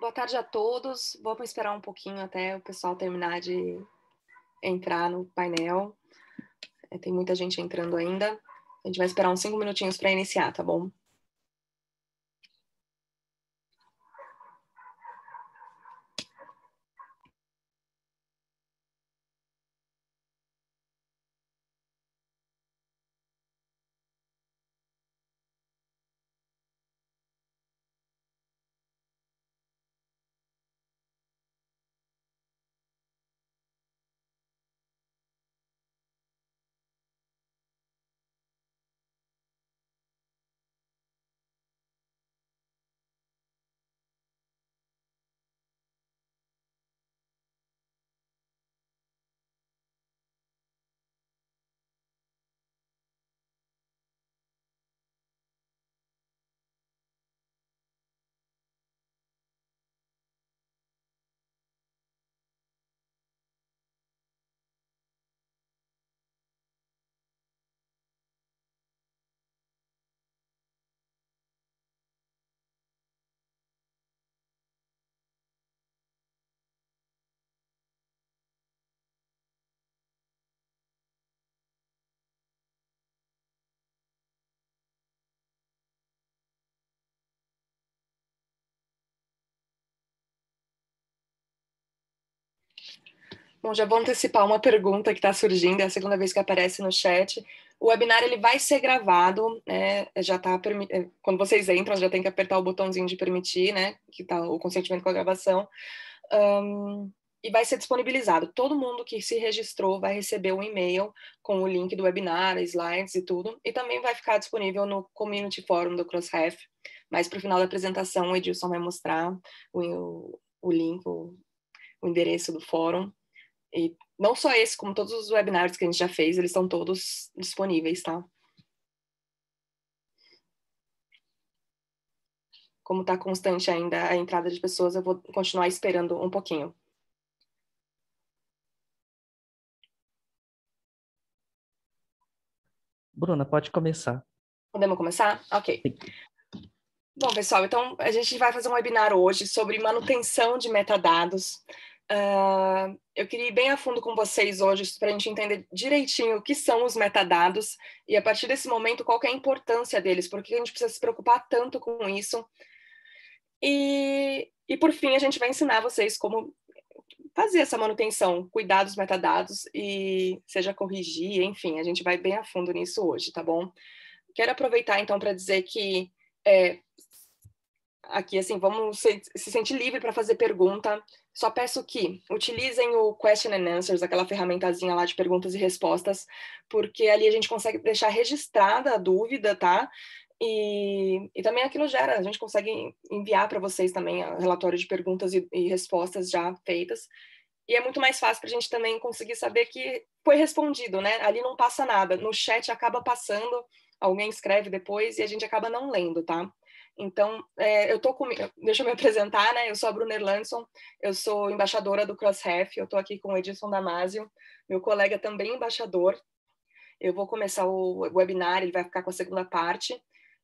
Boa tarde a todos. Vamos esperar um pouquinho até o pessoal terminar de entrar no painel. É, tem muita gente entrando ainda. A gente vai esperar uns cinco minutinhos para iniciar, tá bom? Bom, já vou antecipar uma pergunta que está surgindo, é a segunda vez que aparece no chat. O webinar ele vai ser gravado, né? É, já tá é, quando vocês entram, já tem que apertar o botãozinho de permitir, né? Que está o consentimento com a gravação. Um, e vai ser disponibilizado. Todo mundo que se registrou vai receber um e-mail com o link do webinar, slides e tudo. E também vai ficar disponível no Community Forum do Crossref. Mas para o final da apresentação, o Edilson vai mostrar o, o link, o, o endereço do fórum. E não só esse, como todos os webinars que a gente já fez, eles estão todos disponíveis, tá? Como está constante ainda a entrada de pessoas, eu vou continuar esperando um pouquinho. Bruna, pode começar. Podemos começar? Ok. Sim. Bom, pessoal, então a gente vai fazer um webinar hoje sobre manutenção de metadados ah, eu queria ir bem a fundo com vocês hoje para a gente entender direitinho o que são os metadados e, a partir desse momento, qual é a importância deles, por que a gente precisa se preocupar tanto com isso. E, e, por fim, a gente vai ensinar vocês como fazer essa manutenção, cuidar dos metadados e seja corrigir, enfim, a gente vai bem a fundo nisso hoje, tá bom? Quero aproveitar então para dizer que é, aqui, assim, vamos se, se sentir livre para fazer pergunta. Só peço que utilizem o Question and Answers, aquela ferramentazinha lá de perguntas e respostas, porque ali a gente consegue deixar registrada a dúvida, tá? E, e também aquilo gera, a gente consegue enviar para vocês também ah, relatório de perguntas e, e respostas já feitas. E é muito mais fácil para a gente também conseguir saber que foi respondido, né? Ali não passa nada. No chat acaba passando, alguém escreve depois e a gente acaba não lendo, tá? Então, é, eu tô com... Deixa eu me apresentar, né? Eu sou a Bruna Erlandson, eu sou embaixadora do CrossRef, eu estou aqui com o Edson Damasio, meu colega também embaixador. Eu vou começar o webinar, ele vai ficar com a segunda parte.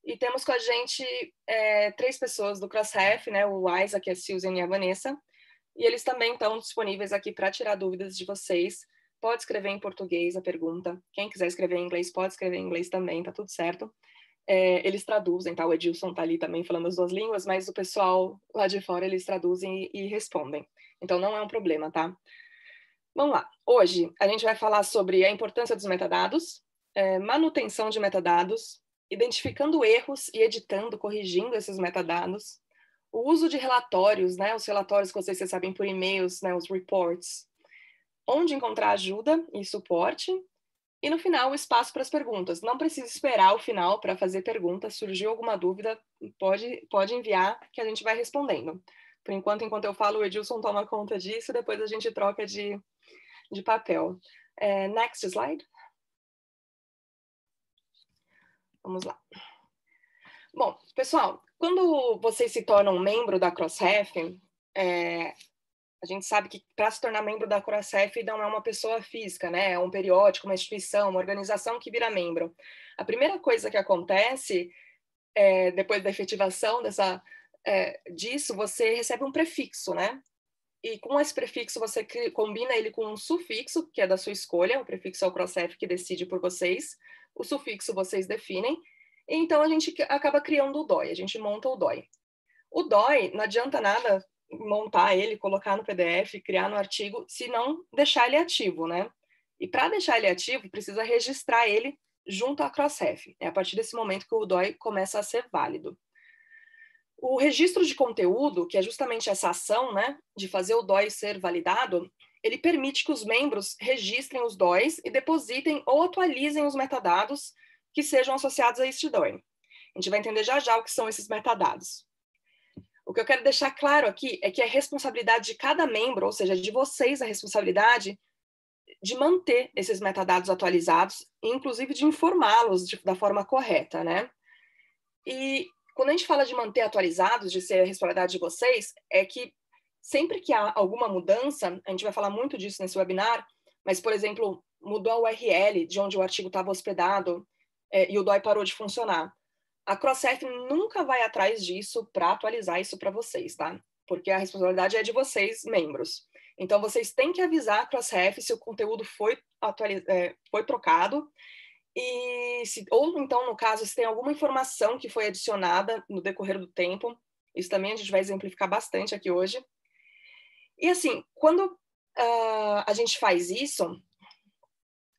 E temos com a gente é, três pessoas do CrossRef, né? O Isaac, a Susan e a Vanessa. E eles também estão disponíveis aqui para tirar dúvidas de vocês. Pode escrever em português a pergunta. Quem quiser escrever em inglês, pode escrever em inglês também, tá tudo certo é, eles traduzem, tá? O Edilson tá ali também falando as duas línguas, mas o pessoal lá de fora eles traduzem e, e respondem. Então não é um problema, tá? Vamos lá. Hoje a gente vai falar sobre a importância dos metadados, é, manutenção de metadados, identificando erros e editando, corrigindo esses metadados, o uso de relatórios, né? Os relatórios que vocês sabem por e-mails, né? Os reports, onde encontrar ajuda e suporte e no final, o espaço para as perguntas. Não precisa esperar o final para fazer perguntas. Surgiu alguma dúvida, pode, pode enviar que a gente vai respondendo. Por enquanto, enquanto eu falo, o Edilson toma conta disso e depois a gente troca de, de papel. É, next slide. Vamos lá. Bom, pessoal, quando vocês se tornam membro da CrossRef, é, a gente sabe que para se tornar membro da Coracef não é uma pessoa física, né? É um periódico, uma instituição, uma organização que vira membro. A primeira coisa que acontece é, depois da efetivação dessa, é, disso, você recebe um prefixo, né? E com esse prefixo você combina ele com um sufixo, que é da sua escolha, o prefixo é o Crossef que decide por vocês, o sufixo vocês definem, E então a gente acaba criando o DOI, a gente monta o DOI. O DOI não adianta nada montar ele, colocar no PDF, criar no artigo, se não deixar ele ativo, né? E para deixar ele ativo, precisa registrar ele junto à Crossref. É a partir desse momento que o DOI começa a ser válido. O registro de conteúdo, que é justamente essa ação, né, de fazer o DOI ser validado, ele permite que os membros registrem os DOIs e depositem ou atualizem os metadados que sejam associados a este DOI. A gente vai entender já já o que são esses metadados. O que eu quero deixar claro aqui é que é responsabilidade de cada membro, ou seja, de vocês a responsabilidade de manter esses metadados atualizados, inclusive de informá-los da forma correta, né? E quando a gente fala de manter atualizados, de ser a responsabilidade de vocês, é que sempre que há alguma mudança, a gente vai falar muito disso nesse webinar, mas, por exemplo, mudou a URL de onde o artigo estava hospedado é, e o DOI parou de funcionar. A Crossref nunca vai atrás disso para atualizar isso para vocês, tá? Porque a responsabilidade é de vocês, membros. Então, vocês têm que avisar a Crossref se o conteúdo foi, atualiz... É, foi trocado e se, ou então, no caso, se tem alguma informação que foi adicionada no decorrer do tempo, isso também a gente vai exemplificar bastante aqui hoje. E assim, quando uh, a gente faz isso,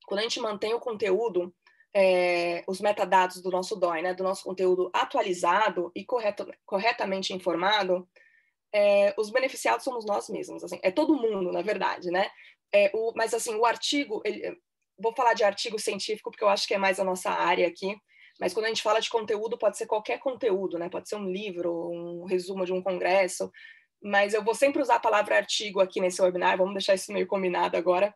quando a gente mantém o conteúdo, é, os metadados do nosso DOI, né, do nosso conteúdo atualizado e correto, corretamente informado, é, os beneficiados somos nós mesmos. Assim, é todo mundo, na verdade, né? É, o, mas assim, o artigo, ele, vou falar de artigo científico porque eu acho que é mais a nossa área aqui. Mas quando a gente fala de conteúdo, pode ser qualquer conteúdo, né? Pode ser um livro, um resumo de um congresso. Mas eu vou sempre usar a palavra artigo aqui nesse webinar. Vamos deixar isso meio combinado agora,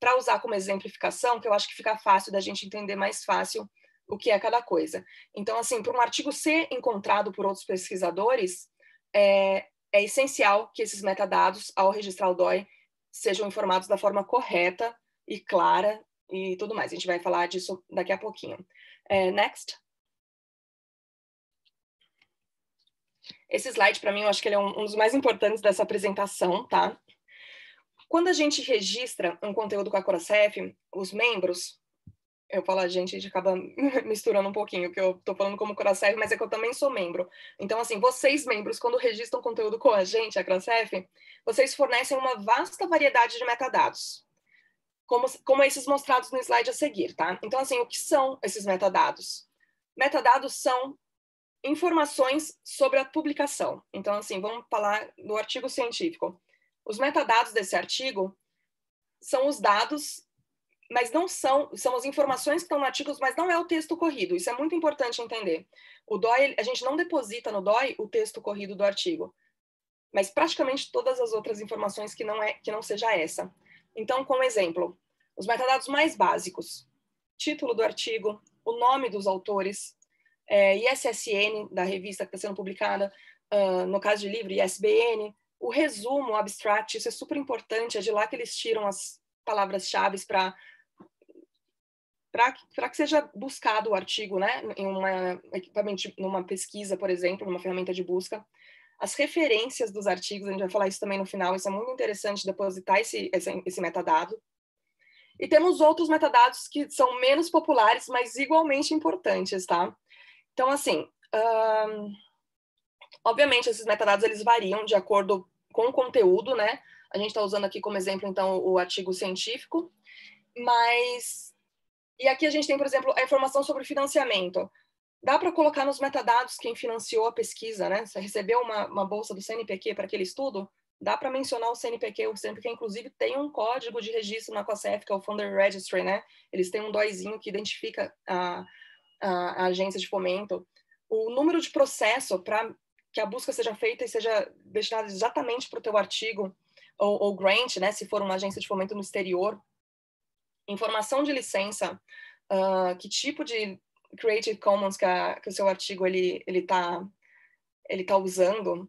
para usar como exemplificação, que eu acho que fica fácil da gente entender mais fácil o que é cada coisa. Então, assim, para um artigo ser encontrado por outros pesquisadores, é, é essencial que esses metadados, ao registrar o DOI, sejam informados da forma correta e clara e tudo mais. A gente vai falar disso daqui a pouquinho. É, next. Esse slide, para mim, eu acho que ele é um, um, dos mais importantes dessa apresentação, tá? Quando a gente registra um conteúdo com a Coracef, os membros, eu falo a ah, gente, a gente acaba misturando um pouquinho, que eu estou falando como Coracef, mas é que eu também sou membro. Então, assim, vocês, membros, quando registram conteúdo com a gente, a Coracef, vocês fornecem uma vasta variedade de metadados, como, como esses mostrados no slide a seguir, tá? Então, assim, o que são esses metadados? Metadados são informações sobre a publicação. Então, assim, vamos falar do artigo científico. Os metadados desse artigo são os dados, mas não são, são as informações que estão no artigo, mas não é o texto corrido. Isso é muito importante entender. O DOI, a gente não deposita no DOI o texto corrido do artigo, mas praticamente todas as outras informações que não é que não seja essa. Então, como exemplo, os metadados mais básicos: título do artigo, o nome dos autores, é, eh, ISSN da revista que está sendo publicada, uh, no caso de livro, ISBN, o resumo, o abstract, isso é super importante, é de lá que eles tiram as palavras-chave para para que seja buscado o artigo, né, em uma, numa pesquisa, por exemplo, numa ferramenta de busca. As referências dos artigos, a gente vai falar isso também no final, isso é muito interessante, depositar esse, esse, esse metadado. E temos outros metadados que são menos populares, mas igualmente importantes, tá? Então, assim, um, obviamente, esses metadados, eles variam de acordo com conteúdo, né? A gente está usando aqui como exemplo, então, o artigo científico, mas. E aqui a gente tem, por exemplo, a informação sobre financiamento. Dá para colocar nos metadados quem financiou a pesquisa, né? Você recebeu uma, uma bolsa do CNPq para aquele estudo, dá para mencionar o CNPq, o CNPq inclusive tem um código de registro na COSEF, que é o Funder Registry, né? Eles têm um dóizinho que identifica a, a, a agência de fomento. O número de processo para que a busca seja feita e seja destinada exatamente para o teu artigo ou, ou grant, né, se for uma agência de fomento no exterior. Informação de licença, uh, que tipo de Creative Commons que, a, que o seu artigo ele ele está ele tá usando.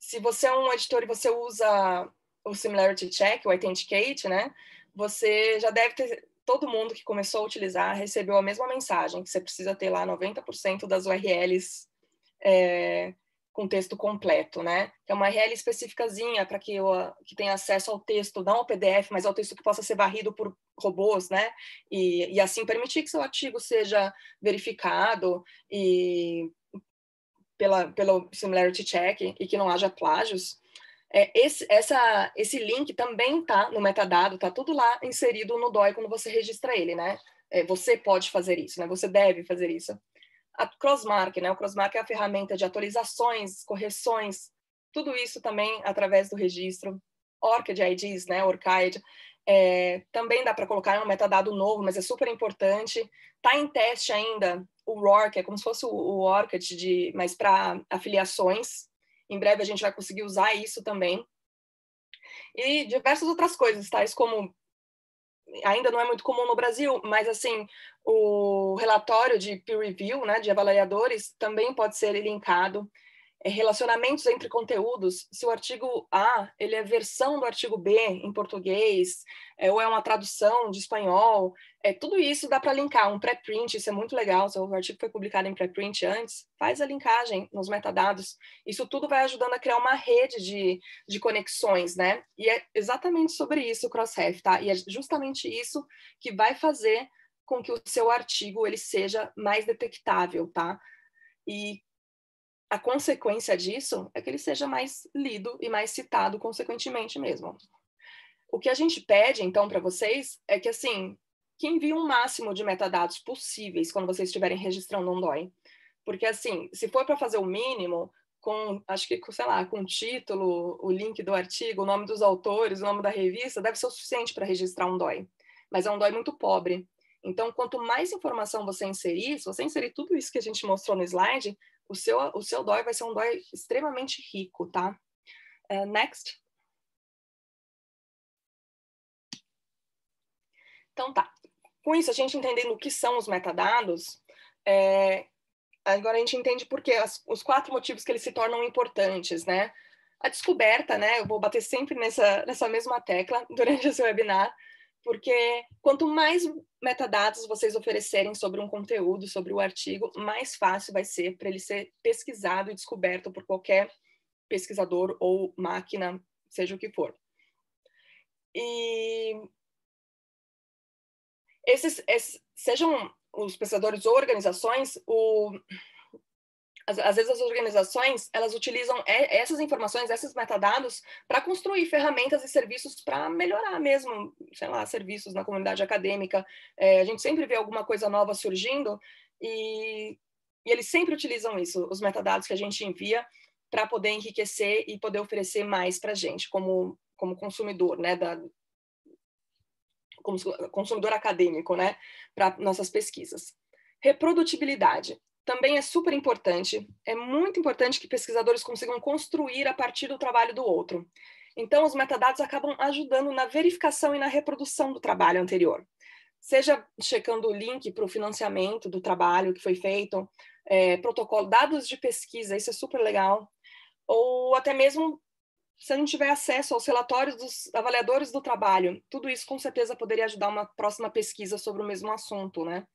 Se você é um editor e você usa o similarity check, o authenticate, né? Você já deve ter todo mundo que começou a utilizar recebeu a mesma mensagem, que você precisa ter lá 90% das URLs é, eh, com texto completo, né? Que é uma RL especificazinha para que, eu, que tenha acesso ao texto, não ao PDF, mas ao texto que possa ser varrido por robôs, né? E, e assim permitir que seu artigo seja verificado e pela, pelo similarity check e que não haja plágios. É, esse, essa, esse link também está no metadado, está tudo lá inserido no DOI quando você registra ele, né? É, você pode fazer isso, né? Você deve fazer isso. A Crossmark, né? O Crossmark é a ferramenta de atualizações, correções, tudo isso também através do registro. de IDs, né? ORCID. É, também dá para colocar um metadado novo, mas é super importante. Está em teste ainda o que é como se fosse o ORCID, de, mas para afiliações. Em breve a gente vai conseguir usar isso também. E diversas outras coisas, tais como ainda não é muito comum no Brasil, mas assim, o relatório de peer review, né, de avaliadores, também pode ser linkado é, relacionamentos entre conteúdos, se o artigo A ele é versão do artigo B em português, é, ou é uma tradução de espanhol, é, tudo isso dá para linkar, um pré-print, isso é muito legal, se o artigo foi publicado em pré-print antes, faz a linkagem nos metadados, isso tudo vai ajudando a criar uma rede de, de conexões, né? E é exatamente sobre isso o Crossref, tá? E é justamente isso que vai fazer com que o seu artigo ele seja mais detectável, tá? E a consequência disso é que ele seja mais lido e mais citado consequentemente mesmo. O que a gente pede, então, para vocês é que, assim, que enviem um máximo de metadados possíveis quando vocês estiverem registrando um DOI. Porque, assim, se for para fazer o mínimo, com, acho que, sei lá, com o título, o link do artigo, o nome dos autores, o nome da revista, deve ser o suficiente para registrar um DOI. Mas é um DOI muito pobre. Então, quanto mais informação você inserir, se você inserir tudo isso que a gente mostrou no slide, o seu, o seu DOI vai ser um DOI extremamente rico, tá? Uh, next. Então tá. Com isso, a gente entendendo o que são os metadados, é, agora a gente entende por que os quatro motivos que eles se tornam importantes, né? A descoberta, né? Eu vou bater sempre nessa, nessa mesma tecla durante esse webinar, porque quanto mais metadados vocês oferecerem sobre um conteúdo, sobre o artigo, mais fácil vai ser para ele ser pesquisado e descoberto por qualquer pesquisador ou máquina, seja o que for. E esses, esses sejam os pesquisadores ou organizações, o às, às vezes as organizações, elas utilizam essas informações, esses metadados, para construir ferramentas e serviços para melhorar mesmo, sei lá, serviços na comunidade acadêmica. É, a gente sempre vê alguma coisa nova surgindo e, e eles sempre utilizam isso, os metadados que a gente envia, para poder enriquecer e poder oferecer mais para a gente, como, como consumidor, né, da, como consumidor acadêmico, né, para nossas pesquisas. Reprodutibilidade também é super importante. É muito importante que pesquisadores consigam construir a partir do trabalho do outro. Então, os metadados acabam ajudando na verificação e na reprodução do trabalho anterior. Seja checando o link para o financiamento do trabalho que foi feito, é, protocolo, dados de pesquisa, isso é super legal. Ou até mesmo se não tiver acesso aos relatórios dos avaliadores do trabalho, tudo isso com certeza poderia ajudar uma próxima pesquisa sobre o mesmo assunto, né?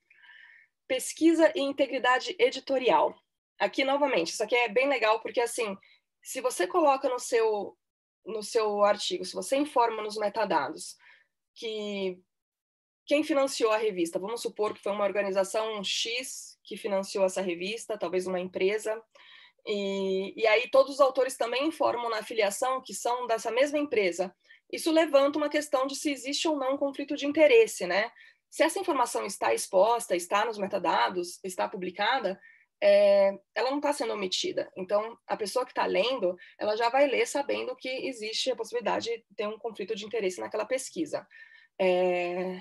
pesquisa e integridade editorial. Aqui novamente, isso aqui é bem legal porque assim, se você coloca no seu no seu artigo, se você informa nos metadados que quem financiou a revista, vamos supor que foi uma organização X que financiou essa revista, talvez uma empresa, e, e aí todos os autores também informam na afiliação que são dessa mesma empresa. Isso levanta uma questão de se existe ou não um conflito de interesse, né? se essa informação está exposta, está nos metadados, está publicada, é, ela não está sendo omitida. Então, a pessoa que está lendo, ela já vai ler sabendo que existe a possibilidade de ter um conflito de interesse naquela pesquisa. É...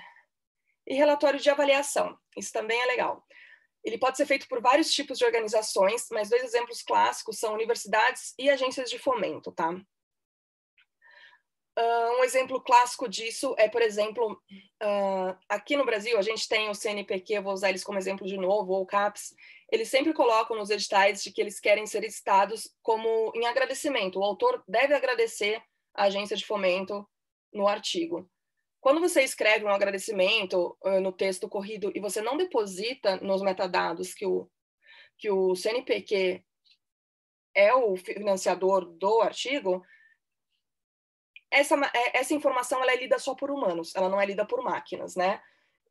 E relatório de avaliação, isso também é legal. Ele pode ser feito por vários tipos de organizações, mas dois exemplos clássicos são universidades e agências de fomento, tá? Uh, um exemplo clássico disso é, por exemplo, uh, aqui no Brasil, a gente tem o CNPq, vou usar eles como exemplo de novo, ou o CAPES, eles sempre colocam nos editais de que eles querem ser citados como em agradecimento. O autor deve agradecer a agência de fomento no artigo. Quando você escreve um agradecimento uh, no texto corrido e você não deposita nos metadados que o, que o CNPq é o financiador do artigo, essa, é, essa informação ela é lida só por humanos, ela não é lida por máquinas, né?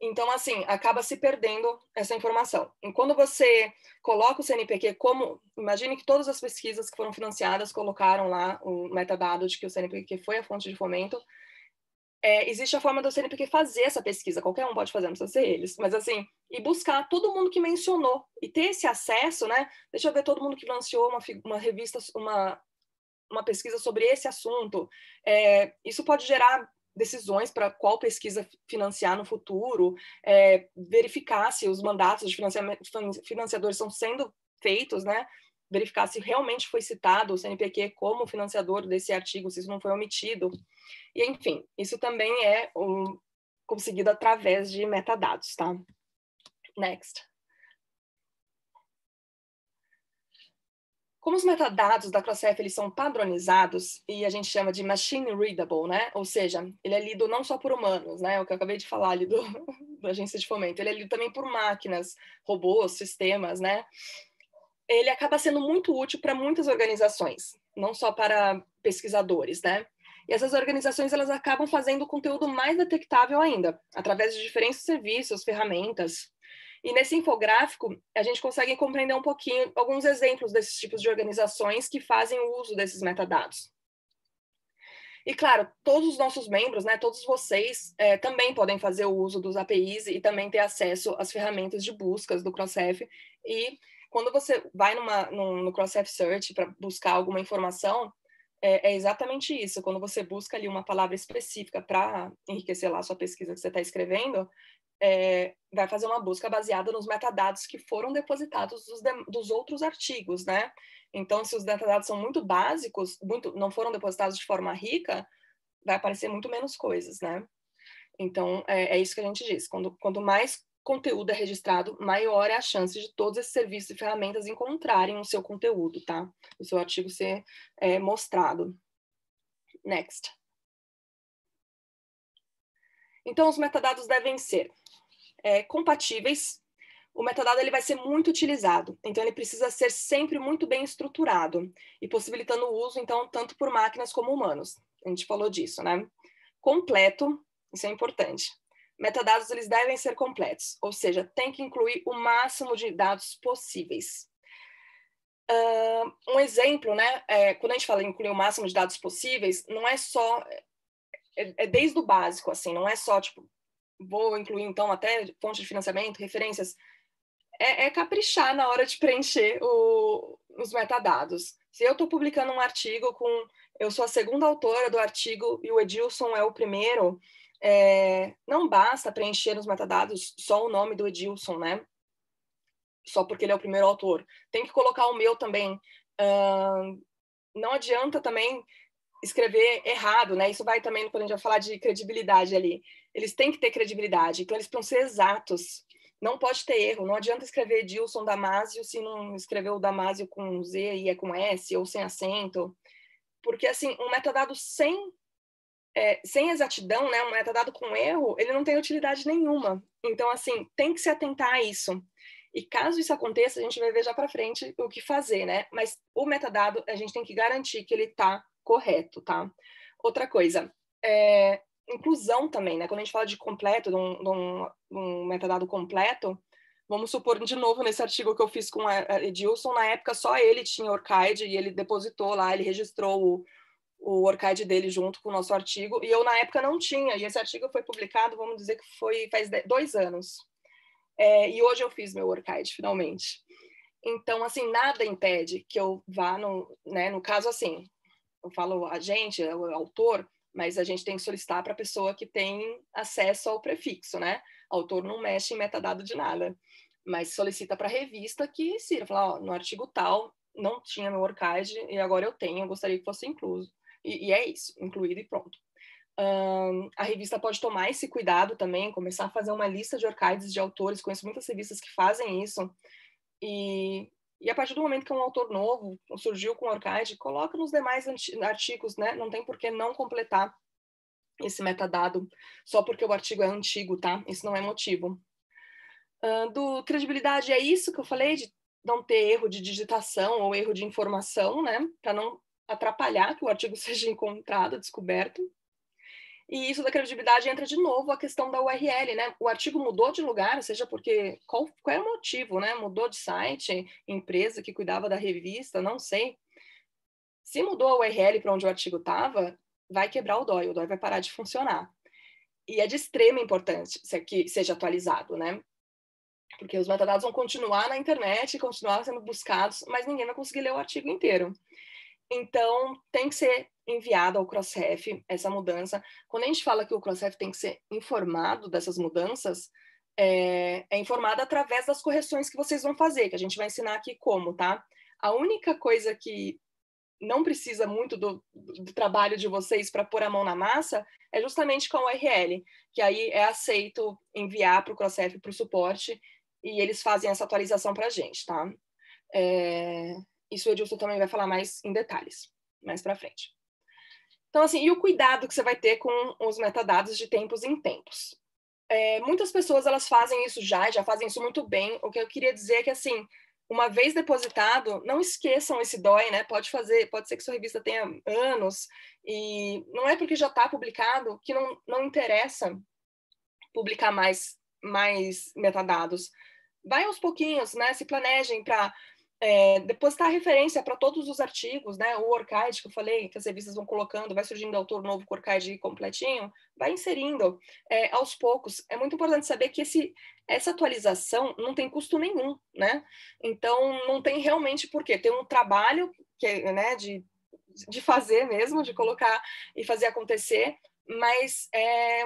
Então, assim, acaba se perdendo essa informação. E quando você coloca o CNPq como. Imagine que todas as pesquisas que foram financiadas colocaram lá o metadado de que o CNPq foi a fonte de fomento. É, existe a forma do CNPq fazer essa pesquisa, qualquer um pode fazer, não precisa ser eles, mas assim, e buscar todo mundo que mencionou e ter esse acesso, né? Deixa eu ver todo mundo que lançou uma, uma revista, uma uma pesquisa sobre esse assunto. É, isso pode gerar decisões para qual pesquisa financiar no futuro, é, verificar se os mandatos de financiadores estão sendo feitos, né? verificar se realmente foi citado o CNPq como financiador desse artigo, se isso não foi omitido. E, enfim, isso também é um, conseguido através de metadados, tá? Next. Como os metadados da Crossref eles são padronizados e a gente chama de machine readable, né? Ou seja, ele é lido não só por humanos, né? É o que eu acabei de falar ali do, da agência de fomento. Ele é lido também por máquinas, robôs, sistemas, né? Ele acaba sendo muito útil para muitas organizações, não só para pesquisadores, né? E essas organizações elas acabam fazendo o conteúdo mais detectável ainda, através de diferentes serviços, ferramentas, e nesse infográfico, a gente consegue compreender um pouquinho alguns exemplos desses tipos de organizações que fazem o uso desses metadados. E claro, todos os nossos membros, né, todos vocês, é, também podem fazer o uso dos APIs e também ter acesso às ferramentas de buscas do CrossF. E quando você vai numa, num, no CrossF Search para buscar alguma informação, é, é, exatamente isso. Quando você busca ali uma palavra específica para enriquecer lá a sua pesquisa que você está escrevendo, é, vai fazer uma busca baseada nos metadados que foram depositados dos, de, dos, outros artigos, né? Então, se os metadados são muito básicos, muito, não foram depositados de forma rica, vai aparecer muito menos coisas, né? Então, é, é isso que a gente diz. Quando, quanto mais conteúdo é registrado, maior é a chance de todos esses serviços e ferramentas encontrarem o seu conteúdo, tá? O seu artigo ser é, mostrado. Next. Então, os metadados devem ser é, compatíveis. O metadado ele vai ser muito utilizado, então ele precisa ser sempre muito bem estruturado e possibilitando o uso, então, tanto por máquinas como humanos. A gente falou disso, né? Completo, isso é importante. Metadados eles devem ser completos, ou seja, tem que incluir o máximo de dados possíveis. Uh, um exemplo, né? É, quando a gente fala em incluir o máximo de dados possíveis, não é só é, é desde o básico, assim, não é só, tipo, vou incluir, então, até fonte de financiamento, referências. É, é caprichar na hora de preencher o, os metadados. Se eu estou publicando um artigo com. Eu sou a segunda autora do artigo e o Edilson é o primeiro. É, não basta preencher nos metadados só o nome do Edilson, né? Só porque ele é o primeiro autor. Tem que colocar o meu também. Uh, não adianta também escrever errado, né? Isso vai também quando a gente vai falar de credibilidade ali. Eles têm que ter credibilidade, então eles precisam ser exatos. Não pode ter erro, não adianta escrever Dilson Damasio se não escreveu o Damasio com Z e é com S, ou sem acento. Porque, assim, um metadado sem, é, sem exatidão, né? um metadado com erro, ele não tem utilidade nenhuma. Então, assim, tem que se atentar a isso. E caso isso aconteça, a gente vai ver já para frente o que fazer, né? Mas o metadado, a gente tem que garantir que ele está correto, tá? Outra coisa, é, inclusão também, né? Quando a gente fala de completo, de um, de um, um metadado completo, vamos supor, de novo, nesse artigo que eu fiz com a Edilson, na época só ele tinha Orchid e ele depositou lá, ele registrou o, o dele junto com o nosso artigo, e eu na época não tinha, e esse artigo foi publicado, vamos dizer que foi faz dois anos. É, e hoje eu fiz meu Orchid, finalmente. Então, assim, nada impede que eu vá no, né, no caso assim, eu falo a gente, é é o autor, mas a gente tem que solicitar para a pessoa que tem acesso ao prefixo, né? autor não mexe em metadado de nada, mas solicita para a revista que sirva, falar, ó, no artigo tal não tinha meu archive e agora eu tenho, eu gostaria que fosse incluso. E, e é isso, incluído e pronto. Um, a revista pode tomar esse cuidado também, começar a fazer uma lista de orcaides de autores, conheço muitas revistas que fazem isso, e e a partir do momento que um autor novo surgiu com o Orcade, coloca nos demais artigos, né? Não tem por que não completar esse metadado só porque o artigo é antigo, tá? Isso não é motivo. Uh, do credibilidade é isso que eu falei de não ter erro de digitação ou erro de informação, né? Para não atrapalhar que o artigo seja encontrado, descoberto. E isso da credibilidade entra de novo a questão da URL, né? O artigo mudou de lugar, seja porque qual, qual era é o motivo, né? Mudou de site, empresa que cuidava da revista, não sei. Se mudou a URL para onde o artigo estava, vai quebrar o DOI, o DOI vai parar de funcionar. E é de extrema importância que seja atualizado, né? Porque os metadados vão continuar na internet, continuar sendo buscados, mas ninguém vai conseguir ler o artigo inteiro. Então, tem que ser enviado ao Crossref essa mudança. Quando a gente fala que o Crossref tem que ser informado dessas mudanças, é, é informado através das correções que vocês vão fazer, que a gente vai ensinar aqui como, tá? A única coisa que não precisa muito do, do trabalho de vocês para pôr a mão na massa é justamente com a URL, que aí é aceito enviar para o Crossref, para o suporte, e eles fazem essa atualização para a gente, tá? É, isso o Edilson também vai falar mais em detalhes, mais para frente. Então, assim, e o cuidado que você vai ter com os metadados de tempos em tempos. É, muitas pessoas elas fazem isso já, já fazem isso muito bem. O que eu queria dizer é que, assim, uma vez depositado, não esqueçam esse DOI, né? Pode fazer, pode ser que sua revista tenha anos, e não é porque já está publicado que não, não interessa publicar mais, mais metadados. Vai aos pouquinhos, né? Se planejem para é, depositar referência para todos os artigos, né? O orkide que eu falei, que as revistas vão colocando, vai surgindo autor novo com Orcide completinho, vai inserindo é, aos poucos. É muito importante saber que esse, essa atualização não tem custo nenhum, né? Então não tem realmente porquê. Tem um trabalho que, né, de, de fazer mesmo, de colocar e fazer acontecer, mas é,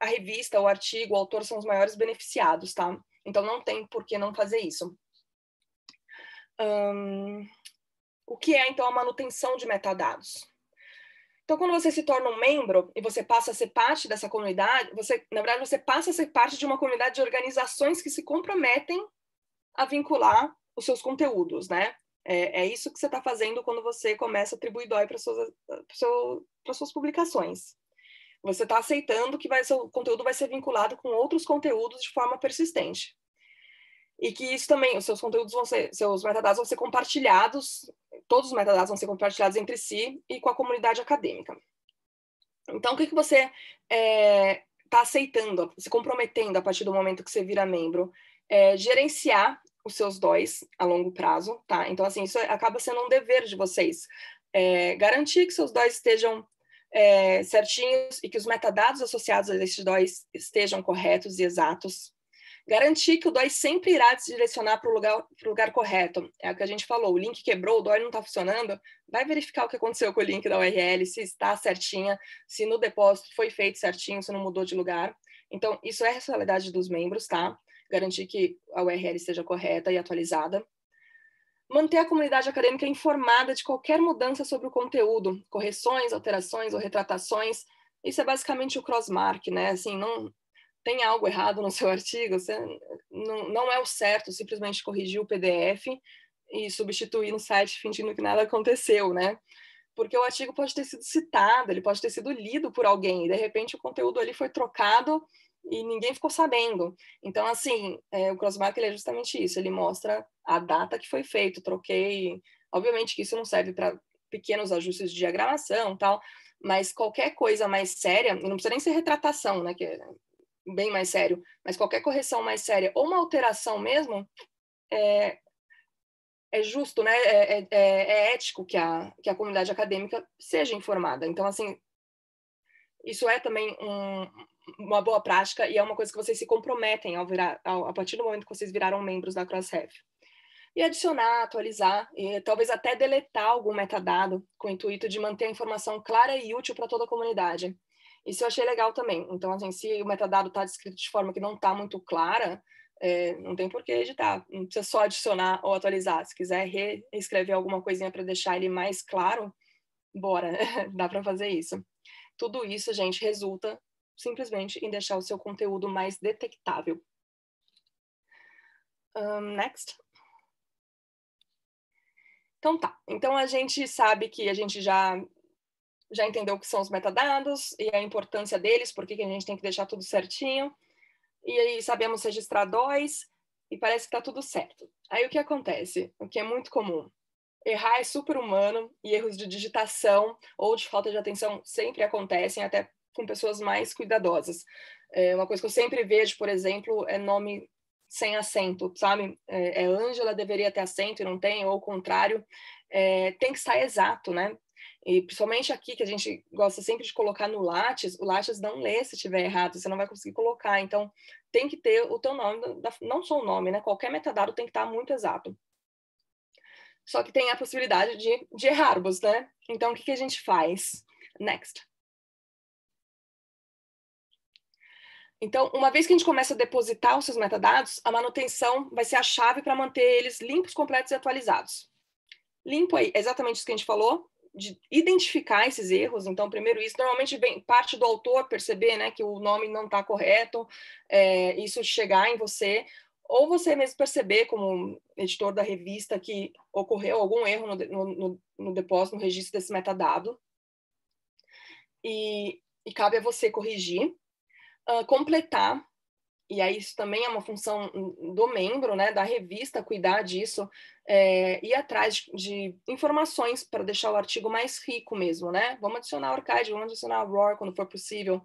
a revista, o artigo, o autor são os maiores beneficiados, tá? Então não tem por que não fazer isso. Um, o que é, então, a manutenção de metadados? Então, quando você se torna um membro e você passa a ser parte dessa comunidade, você, na verdade, você passa a ser parte de uma comunidade de organizações que se comprometem a vincular os seus conteúdos, né? É, é isso que você está fazendo quando você começa a atribuir DOI para suas, suas publicações. Você está aceitando que vai, seu conteúdo vai ser vinculado com outros conteúdos de forma persistente e que isso também, os seus conteúdos vão ser, seus metadados vão ser compartilhados, todos os metadados vão ser compartilhados entre si e com a comunidade acadêmica. Então, o que, que você está é, tá aceitando, se comprometendo a partir do momento que você vira membro? É, gerenciar os seus DOIs a longo prazo, tá? Então, assim, isso acaba sendo um dever de vocês. É, garantir que seus DOIs estejam é, certinhos e que os metadados associados a esses DOIs estejam corretos e exatos, Garantir que o DOI sempre irá se direcionar para o lugar, lugar correto. É o que a gente falou, o link quebrou, o DOI não está funcionando, vai verificar o que aconteceu com o link da URL, se está certinha, se no depósito foi feito certinho, se não mudou de lugar. Então, isso é a responsabilidade dos membros, tá? Garantir que a URL esteja correta e atualizada. Manter a comunidade acadêmica informada de qualquer mudança sobre o conteúdo, correções, alterações ou retratações. Isso é basicamente o cross-mark, né? Assim, não, tem algo errado no seu artigo, você não, não é o certo simplesmente corrigir o PDF e substituir no site fingindo que nada aconteceu, né? Porque o artigo pode ter sido citado, ele pode ter sido lido por alguém, e de repente o conteúdo ali foi trocado e ninguém ficou sabendo. Então, assim, é, o crossmark ele é justamente isso, ele mostra a data que foi feito, troquei. Obviamente que isso não serve para pequenos ajustes de diagramação tal, mas qualquer coisa mais séria, não precisa nem ser retratação, né, que é bem mais sério, mas qualquer correção mais séria ou uma alteração mesmo, é, é justo, né? É, é, é, é, ético que a, que a comunidade acadêmica seja informada. Então, assim, isso é também um, uma boa prática e é uma coisa que vocês se comprometem ao virar, ao, a partir do momento que vocês viraram membros da CrossRef. E adicionar, atualizar, e talvez até deletar algum metadado, com o intuito de manter a informação clara e útil para toda a comunidade. Isso eu achei legal também. Então, assim, se o metadado está descrito de forma que não está muito clara, é, não tem por que editar, não precisa só adicionar ou atualizar. Se quiser reescrever alguma coisinha para deixar ele mais claro, bora, dá para fazer isso. Tudo isso, gente, resulta simplesmente em deixar o seu conteúdo mais detectável. Um, next. Então tá. Então a gente sabe que a gente já já entendeu o que são os metadados e a importância deles, por que a gente tem que deixar tudo certinho. E aí sabemos registrar dois e parece que está tudo certo. Aí o que acontece? O que é muito comum. Errar é super humano e erros de digitação ou de falta de atenção sempre acontecem, até com pessoas mais cuidadosas. É uma coisa que eu sempre vejo, por exemplo, é nome sem acento, sabe? É, é Ângela deveria ter acento e não tem, ou o contrário. É, tem que estar exato, né? E principalmente aqui, que a gente gosta sempre de colocar no Lattes, o Lattes não lê se tiver errado, você não vai conseguir colocar. Então, tem que ter o teu nome, não só o nome, né? Qualquer metadado tem que estar muito exato. Só que tem a possibilidade de, de errarmos, né? Então, o que, que a gente faz? Next. Então, uma vez que a gente começa a depositar os seus metadados, a manutenção vai ser a chave para manter eles limpos, completos e atualizados. Limpo aí, é exatamente isso que a gente falou, de identificar esses erros. Então, primeiro isso, normalmente vem parte do autor perceber, né, que o nome não está correto, é, isso chegar em você, ou você mesmo perceber, como editor da revista, que ocorreu algum erro no, no, no depósito, no registro desse metadado, e, e cabe a você corrigir, uh, completar, e aí isso também é uma função do membro, né, da revista, cuidar disso, é, ir atrás de, de informações para deixar o artigo mais rico mesmo, né? Vamos adicionar archive, vamos adicionar ROAR quando for possível,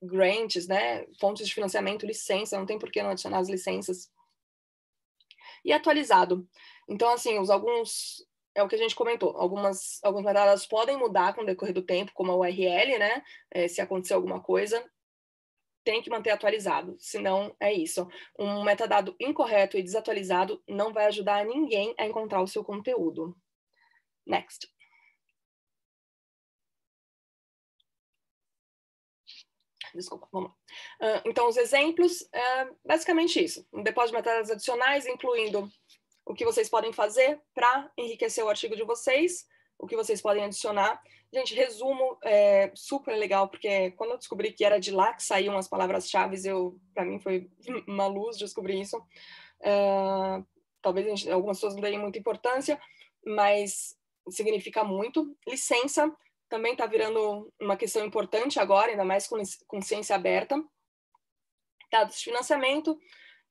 grants, né? Fontes de financiamento, licença, não tem por que não adicionar as licenças. E atualizado. Então, assim, os alguns é o que a gente comentou. Algumas, algumas metadados podem mudar com o decorrer do tempo, como a URL, né? É, se acontecer alguma coisa tem que manter atualizado, senão é isso. Um metadado incorreto e desatualizado não vai ajudar ninguém a encontrar o seu conteúdo. Next. Desculpa, vamos lá. Uh, então, os exemplos, uh, basicamente isso. Um depósito de metadados adicionais, incluindo o que vocês podem fazer para enriquecer o artigo de vocês, o que vocês podem adicionar. Gente, resumo é super legal, porque quando eu descobri que era de lá que saíam as palavras-chave, para mim foi uma luz descobrir isso. Uh, talvez gente, algumas pessoas não deem muita importância, mas significa muito. Licença também está virando uma questão importante agora, ainda mais com, ciência aberta. Dados de financiamento,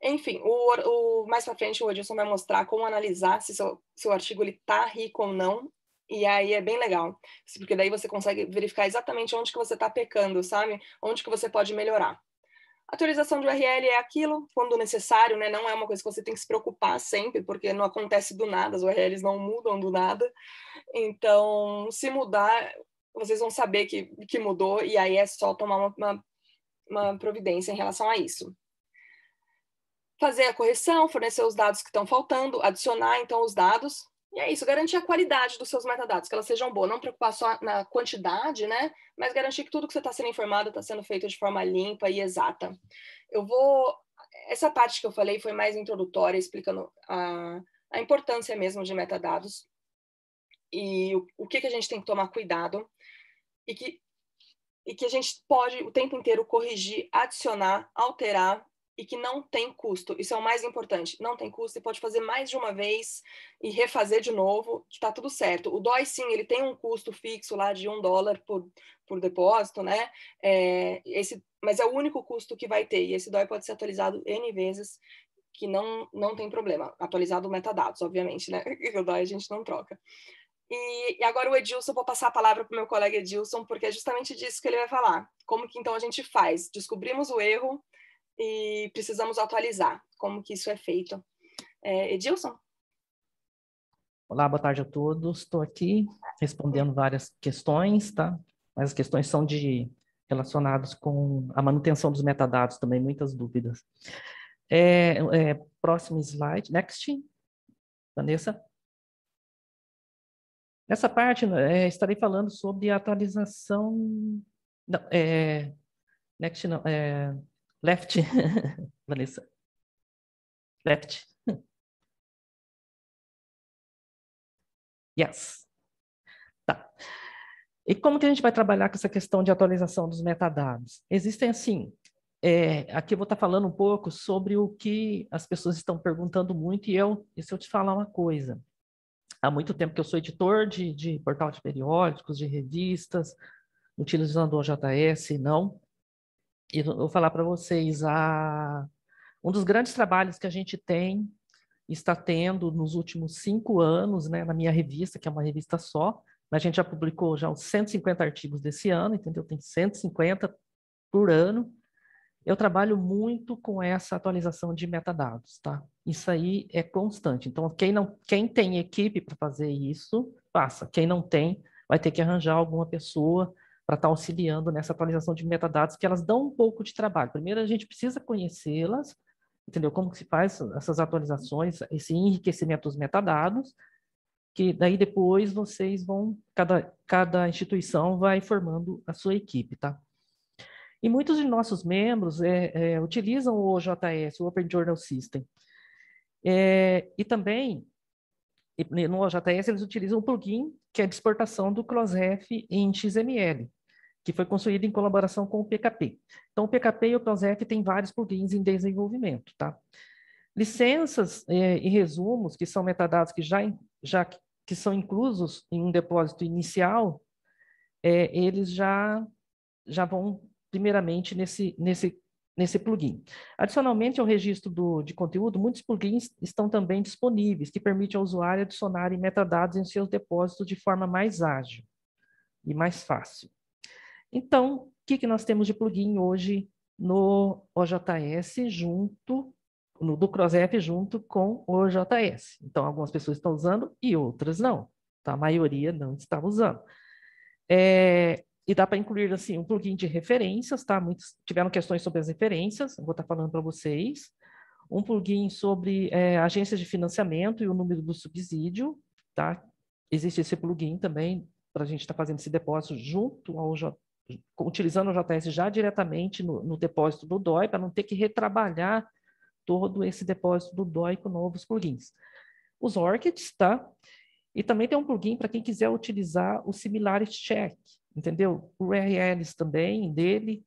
enfim, o, o mais para frente o Edilson vai mostrar como analisar se seu, seu artigo está rico ou não, e aí é bem legal, assim, porque daí você consegue verificar exatamente onde que você está pecando, sabe? Onde que você pode melhorar. atualização de URL é aquilo, quando necessário, né? Não é uma coisa que você tem que se preocupar sempre, porque não acontece do nada, as URLs não mudam do nada. Então, se mudar, vocês vão saber que, que mudou, e aí é só tomar uma, uma, uma providência em relação a isso fazer a correção, fornecer os dados que estão faltando, adicionar então os dados e é isso, garantir a qualidade dos seus metadados, que elas sejam boas, não preocupar só na quantidade, né? Mas garantir que tudo que você está sendo informado está sendo feito de forma limpa e exata. Eu vou. Essa parte que eu falei foi mais introdutória, explicando a, a importância mesmo de metadados e o, o que, que a gente tem que tomar cuidado e que, e que a gente pode o tempo inteiro corrigir, adicionar, alterar e que não tem custo. Isso é o mais importante. Não tem custo e pode fazer mais de uma vez e refazer de novo, está tudo certo. O DOI, sim, ele tem um custo fixo lá de um dólar por, por depósito, né? É, esse, mas é o único custo que vai ter. E esse DOI pode ser atualizado N vezes, que não, não tem problema. Atualizado metadados, obviamente, né? O DOI a gente não troca. E, e, agora o Edilson, vou passar a palavra para o meu colega Edilson, porque é justamente disso que ele vai falar. Como que então a gente faz? Descobrimos o erro, e precisamos atualizar como que isso é feito. É, Edilson? Olá, boa tarde a todos. Estou aqui respondendo várias questões, tá? Mas as questões são de relacionadas com a manutenção dos metadados também, muitas dúvidas. É, é, próximo slide, next, Vanessa. Nessa parte, né, é, estarei falando sobre a atualização... Não, é, next não, é, Left. Vanessa. Left. Yes. Tá. E como que a gente vai trabalhar com essa questão de atualização dos metadados? Existem, assim, é, aqui eu vou estar falando um pouco sobre o que as pessoas estão perguntando muito, e, eu, e se eu te falar uma coisa? Há muito tempo que eu sou editor de, de portal de periódicos, de revistas, utilizando o JS, não, e vou falar para vocês, a, um dos grandes trabalhos que a gente tem, está tendo nos últimos cinco anos, né, na minha revista, que é uma revista só, a gente já publicou já uns 150 artigos desse ano, entendeu? Tem 150 por ano. Eu trabalho muito com essa atualização de metadados, tá? Isso aí é constante. Então, quem, não, quem tem equipe para fazer isso, passa. Quem não tem, vai ter que arranjar alguma pessoa para estar tá auxiliando nessa atualização de metadados, que elas dão um pouco de trabalho. Primeiro, a gente precisa conhecê-las, entendeu? Como que se faz essas atualizações, esse enriquecimento dos metadados, que daí depois vocês vão, cada, cada instituição vai formando a sua equipe, tá? E muitos de nossos membros é, é, utilizam o JS, o Open Journal System, é, e também e no OJS eles utilizam um plugin que é de exportação do Crossref em XML, que foi construído em colaboração com o PKP. Então, o PKP e o Crossref têm vários plugins em desenvolvimento, tá? Licenças eh, e resumos, que são metadados que já, já que são inclusos em um depósito inicial, eh, eles já, já vão primeiramente nesse, nesse nesse plugin. Adicionalmente ao registro do, de conteúdo, muitos plugins estão também disponíveis, que permitem ao usuário adicionar metadados em seus depósitos de forma mais ágil e mais fácil. Então, o que, que nós temos de plugin hoje no OJS junto, no, do CrossF junto com o OJS? Então, algumas pessoas estão usando e outras não. Tá? A maioria não está usando. É, e dá para incluir assim um plugin de referências, tá? Muitos tiveram questões sobre as referências, vou estar tá falando para vocês. Um plugin sobre é, agências de financiamento e o número do subsídio, tá? Existe esse plugin também para a gente estar tá fazendo esse depósito junto ao J, utilizando o JS já diretamente no, no depósito do DOI para não ter que retrabalhar todo esse depósito do DOI com novos plugins. Os Orchids, tá? E também tem um plugin para quem quiser utilizar o Similarity Check, entendeu? URLs também dele.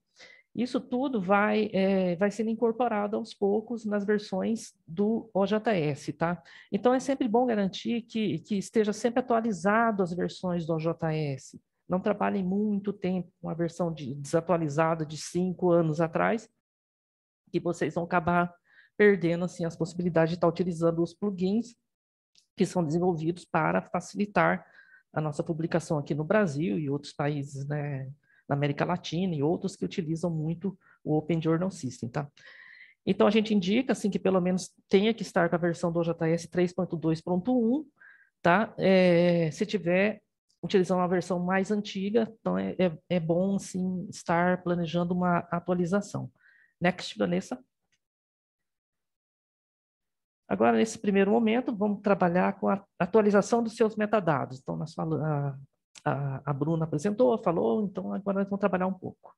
Isso tudo vai, é, vai sendo incorporado aos poucos nas versões do OJS, tá? Então, é sempre bom garantir que, que esteja sempre atualizado as versões do OJS. Não trabalhem muito tempo com a versão de, desatualizada de cinco anos atrás, que vocês vão acabar perdendo assim as possibilidades de estar tá utilizando os plugins que são desenvolvidos para facilitar a nossa publicação aqui no Brasil e outros países né, na América Latina e outros que utilizam muito o Open Journal System, tá? Então, a gente indica, assim, que pelo menos tenha que estar com a versão do OJS 3.2.1, tá? É, se tiver utilizando uma versão mais antiga, então é, é, é bom, assim, estar planejando uma atualização. Next, Vanessa. Agora, nesse primeiro momento, vamos trabalhar com a atualização dos seus metadados. Então, nós a, a, Bruna apresentou, falou, então agora nós vamos trabalhar um pouco.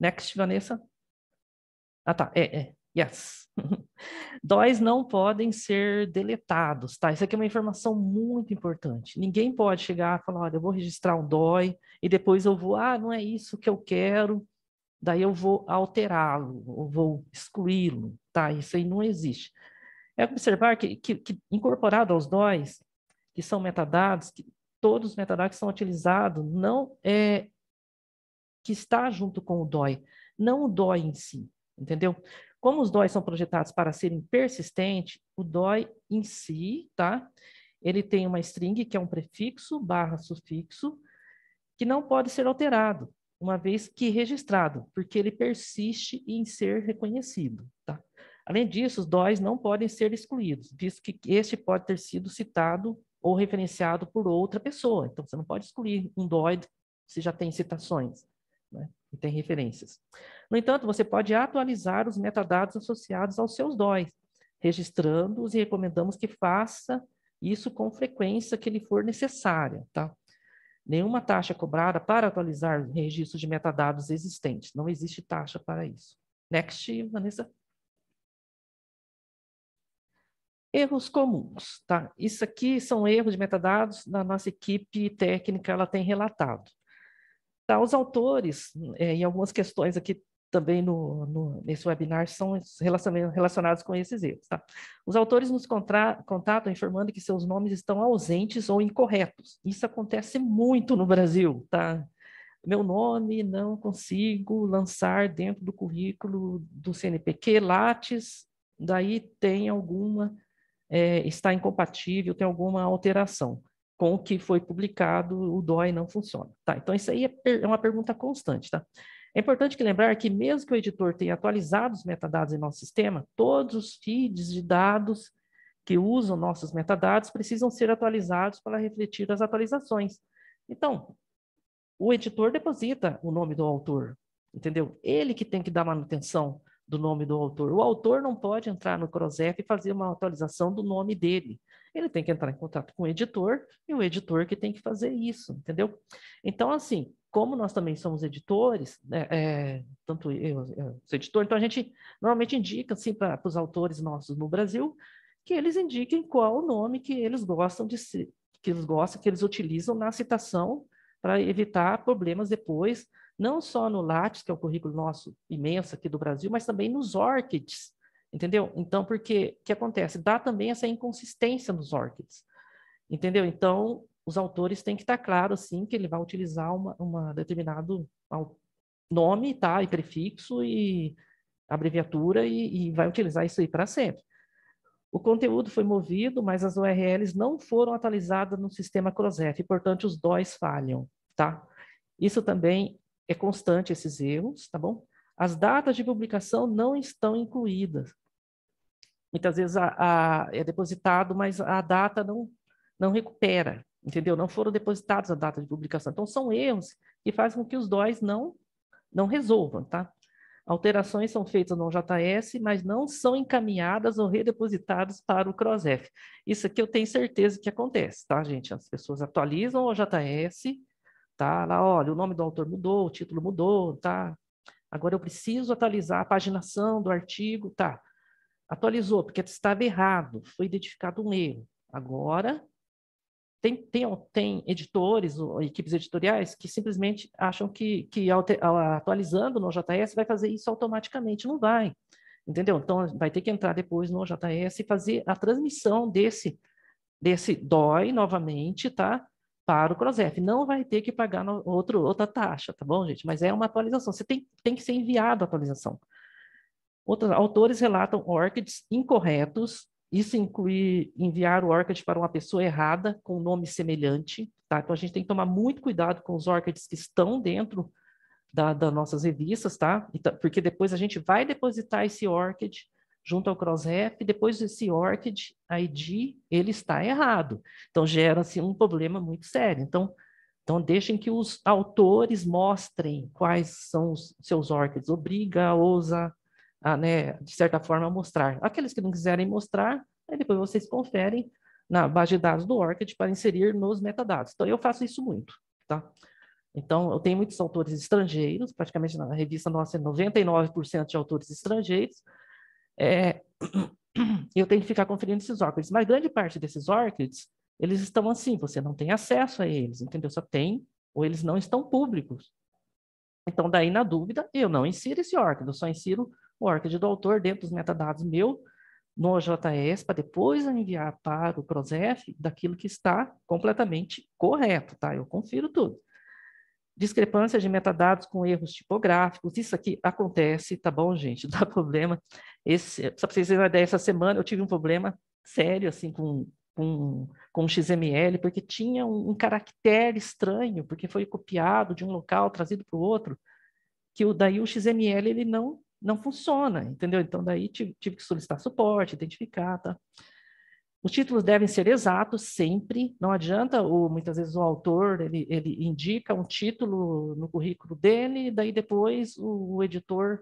Next, Vanessa. Ah, tá. É, é. Yes. DOIs não podem ser deletados, tá? Isso aqui é uma informação muito importante. Ninguém pode chegar e falar, olha, eu vou registrar um DOI e depois eu vou, ah, não é isso que eu quero, daí eu vou alterá-lo, ou vou excluí-lo, tá? Isso aí não existe é observar que, que, que incorporado aos DOIs, que são metadados, que todos os metadados que são utilizados, não é que está junto com o DOI, não o DOI em si, entendeu? Como os DOIs são projetados para serem persistentes, o DOI em si, tá? Ele tem uma string que é um prefixo barra sufixo que não pode ser alterado, uma vez que registrado, porque ele persiste em ser reconhecido, tá? Além disso, os DOIs não podem ser excluídos, visto que este pode ter sido citado ou referenciado por outra pessoa. Então, você não pode excluir um DOI se já tem citações né? e tem referências. No entanto, você pode atualizar os metadados associados aos seus DOIs, registrando-os e recomendamos que faça isso com frequência que lhe for necessária, tá? Nenhuma taxa cobrada para atualizar registros de metadados existentes. Não existe taxa para isso. Next, Vanessa. Erros comuns, tá? Isso aqui são erros de metadados da nossa equipe técnica, ela tem relatado. Tá, os autores, é, em algumas questões aqui também no, no, nesse webinar, são relacionados com esses erros. Tá? Os autores nos contatam informando que seus nomes estão ausentes ou incorretos. Isso acontece muito no Brasil. Tá? Meu nome não consigo lançar dentro do currículo do CNPq Lattes, daí tem alguma é, está incompatível, tem alguma alteração com o que foi publicado, o DOI não funciona. Tá, então isso aí é, é uma pergunta constante, tá? É importante que lembrar que mesmo que o editor tenha atualizado os metadados em nosso sistema, todos os feeds de dados que usam nossos metadados precisam ser atualizados para refletir as atualizações. Então, o editor deposita o nome do autor, entendeu? Ele que tem que dar manutenção do nome do autor. O autor não pode entrar no Crozef e fazer uma atualização do nome dele. Ele tem que entrar em contato com o editor e o editor que tem que fazer isso, entendeu? Então, assim, como nós também somos editores, né, é, tanto eu, eu, sou editor, então a gente normalmente indica assim, para os autores nossos no Brasil que eles indiquem qual o nome que eles gostam de que eles gostam, que eles utilizam na citação para evitar problemas depois não só no Lattes, que é o currículo nosso imenso aqui do Brasil, mas também nos ORCIDs, entendeu? Então, porque o que acontece? Dá também essa inconsistência nos ORCIDs, entendeu? Então, os autores têm que estar claro, assim, que ele vai utilizar uma, uma determinado nome, tá? E prefixo e abreviatura e, e vai utilizar isso aí para sempre. O conteúdo foi movido, mas as URLs não foram atualizadas no sistema CrossF, portanto, os dois falham, tá? Isso também é constante esses erros, tá bom? As datas de publicação não estão incluídas. Muitas vezes a, a, é depositado, mas a data não, não recupera, entendeu? Não foram depositados a data de publicação. Então, são erros que fazem com que os DOIs não, não resolvam, tá? Alterações são feitas no JS, mas não são encaminhadas ou redepositadas para o CrossF. Isso aqui eu tenho certeza que acontece, tá, gente? As pessoas atualizam o JS tá? Lá, olha, o nome do autor mudou, o título mudou, tá? Agora eu preciso atualizar a paginação do artigo, tá? Atualizou, porque estava errado, foi identificado um erro. Agora, tem, tem, tem editores, ou equipes editoriais, que simplesmente acham que, que atualizando no JS vai fazer isso automaticamente. Não vai, entendeu? Então, vai ter que entrar depois no JS e fazer a transmissão desse, desse DOI novamente, tá? para o CrossF. Não vai ter que pagar no outro, outra taxa, tá bom, gente? Mas é uma atualização. Você tem, tem que ser enviado a atualização. Outros autores relatam ORCIDs incorretos. Isso inclui enviar o ORCID para uma pessoa errada com nome semelhante. Tá? Então, a gente tem que tomar muito cuidado com os ORCIDs que estão dentro da, das nossas revistas, tá? Então, porque depois a gente vai depositar esse ORCID junto ao Crossref, depois esse ORCID ID, ele está errado. Então, gera-se assim, um problema muito sério. Então, então, deixem que os autores mostrem quais são os seus ORCIDs, obriga ousa, a, né, de certa forma, a mostrar. Aqueles que não quiserem mostrar, aí depois vocês conferem na base de dados do ORCID para inserir nos metadados. Então, eu faço isso muito, tá? Então, eu tenho muitos autores estrangeiros, praticamente na revista nossa 99% é de autores estrangeiros, é, eu tenho que ficar conferindo esses orchids. Mas grande parte desses orchids, eles estão assim, você não tem acesso a eles, entendeu? Só tem, ou eles não estão públicos. Então, daí, na dúvida, eu não insiro esse orchid, eu só insiro o orchid do autor dentro dos metadados meu, no OJS, para depois enviar para o Prozef daquilo que está completamente correto, tá? Eu confiro tudo discrepância de metadados com erros tipográficos, isso aqui acontece, tá bom, gente? Dá problema. Esse, só para vocês terem uma ideia, essa semana eu tive um problema sério, assim, com, com, com XML, porque tinha um, um caractere estranho, porque foi copiado de um local, trazido para o outro, que o, daí o XML ele não, não funciona, entendeu? Então, daí tive, tive que solicitar suporte, identificar, tá? Os títulos devem ser exatos sempre, não adianta, ou muitas vezes o autor ele, ele indica um título no currículo dele, daí depois o, o editor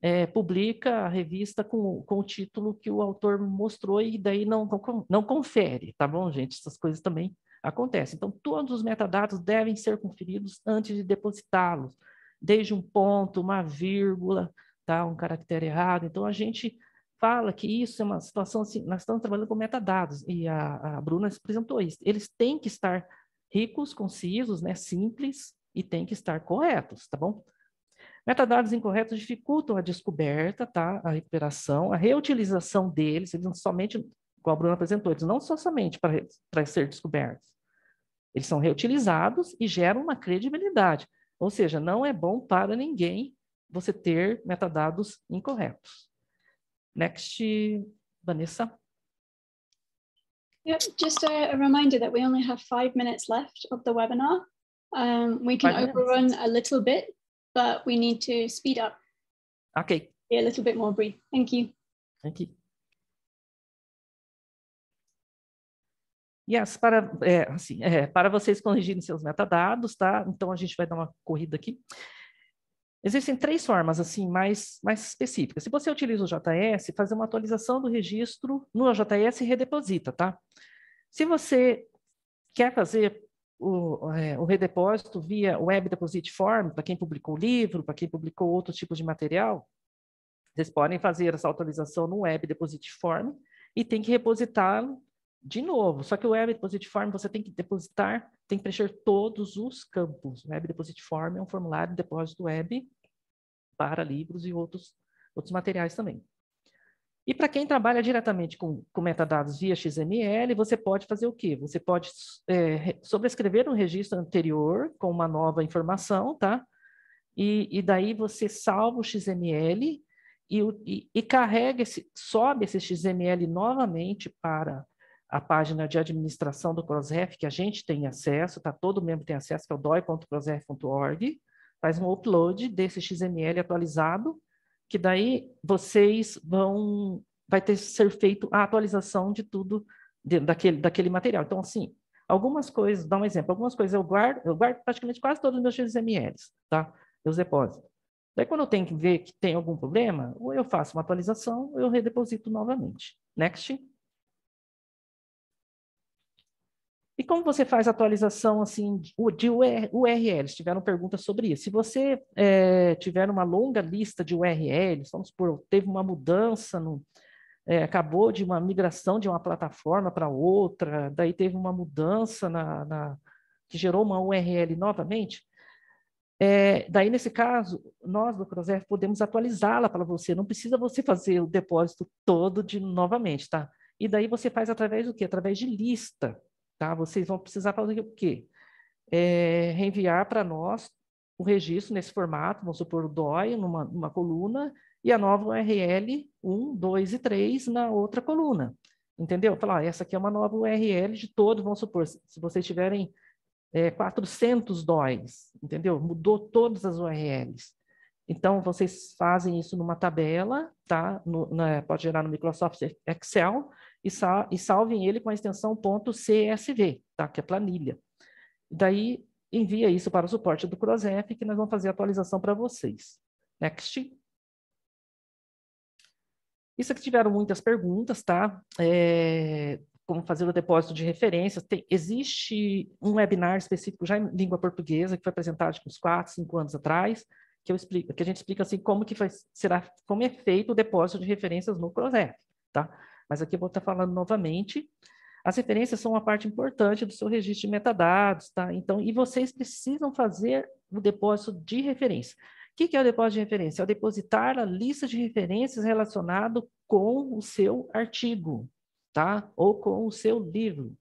é, publica a revista com, com o título que o autor mostrou e daí não, não, não confere, tá bom, gente? Essas coisas também acontecem. Então, todos os metadados devem ser conferidos antes de depositá-los, desde um ponto, uma vírgula, tá? um caractere errado. Então, a gente fala que isso é uma situação assim, nós estamos trabalhando com metadados, e a, a Bruna apresentou isso. Eles têm que estar ricos, concisos, né, simples, e têm que estar corretos, tá bom? Metadados incorretos dificultam a descoberta, tá? a recuperação, a reutilização deles, eles não somente, como a Bruna apresentou, eles não são somente para ser descobertos. Eles são reutilizados e geram uma credibilidade. Ou seja, não é bom para ninguém você ter metadados incorretos. Next, Vanessa. Yeah, just a, a, reminder that we only have five minutes left of the webinar. Um, we can five overrun minutes. a little bit, but we need to speed up. Okay. Be a little bit more brief. Thank you. Thank you. Yes, para, é, assim, é, para vocês corrigirem seus metadados, tá? Então, a gente vai dar uma corrida aqui. Existem três formas assim mais, mais específicas. Se você utiliza o JS, fazer uma atualização do registro no JS e redeposita, tá? Se você quer fazer o, é, o redepósito via Web Deposit Form, para quem publicou livro, para quem publicou outro tipo de material, vocês podem fazer essa atualização no Web Deposit Form e tem que repositá-lo de novo, só que o Web Deposit Form você tem que depositar, tem que preencher todos os campos. Web Deposit Form é um formulário de depósito web para livros e outros, outros materiais também. E para quem trabalha diretamente com, com, metadados via XML, você pode fazer o quê? Você pode é, sobrescrever um registro anterior com uma nova informação, tá? E, e daí você salva o XML e, e, e carrega, esse, sobe esse XML novamente para a página de administração do PROSREF, que a gente tem acesso, tá? todo membro tem acesso, que é o doi.prosref.org, faz um upload desse XML atualizado, que daí vocês vão, vai ter ser feito a atualização de tudo de, daquele, daquele material. Então, assim, algumas coisas, dá um exemplo, algumas coisas eu guardo, eu guardo praticamente quase todos os meus XMLs, tá? Meus depósitos. Daí, quando eu tenho que ver que tem algum problema, ou eu faço uma atualização, ou eu redeposito novamente. Next. E como você faz atualização assim de URLs? Tiveram perguntas sobre isso. Se você é, tiver uma longa lista de URLs, vamos supor, teve uma mudança, no, é, acabou de uma migração de uma plataforma para outra, daí teve uma mudança na, na, que gerou uma URL novamente, é, daí, nesse caso, nós do CrossF podemos atualizá-la para você, não precisa você fazer o depósito todo de novamente, tá? E daí você faz através do quê? Através de lista. Tá? Vocês vão precisar fazer o quê? É, reenviar para nós o registro nesse formato, vamos supor o DOI numa, numa coluna e a nova URL 1, 2 e 3 na outra coluna. Entendeu? Falar, ah, essa aqui é uma nova URL de todo, vamos supor, se vocês tiverem é, 400 DOIs, entendeu? Mudou todas as URLs. Então, vocês fazem isso numa tabela, tá? No, na, pode gerar no Microsoft Excel, e, sal, e salvem ele com a extensão .csv, tá? que é planilha. Daí, envia isso para o suporte do CrossF, que nós vamos fazer a atualização para vocês. Next. Isso aqui tiveram muitas perguntas, tá? É, como fazer o depósito de referências. Tem, existe um webinar específico já em língua portuguesa, que foi apresentado uns 4, 5 anos atrás, que, eu explico, que a gente explica assim como que será, como é feito o depósito de referências no CrossF, tá? Mas aqui eu vou estar falando novamente. As referências são uma parte importante do seu registro de metadados, tá? Então, e vocês precisam fazer o depósito de referência. O que, é o depósito de referência? É o depositar a lista de referências relacionado com o seu artigo, tá? Ou com o seu livro.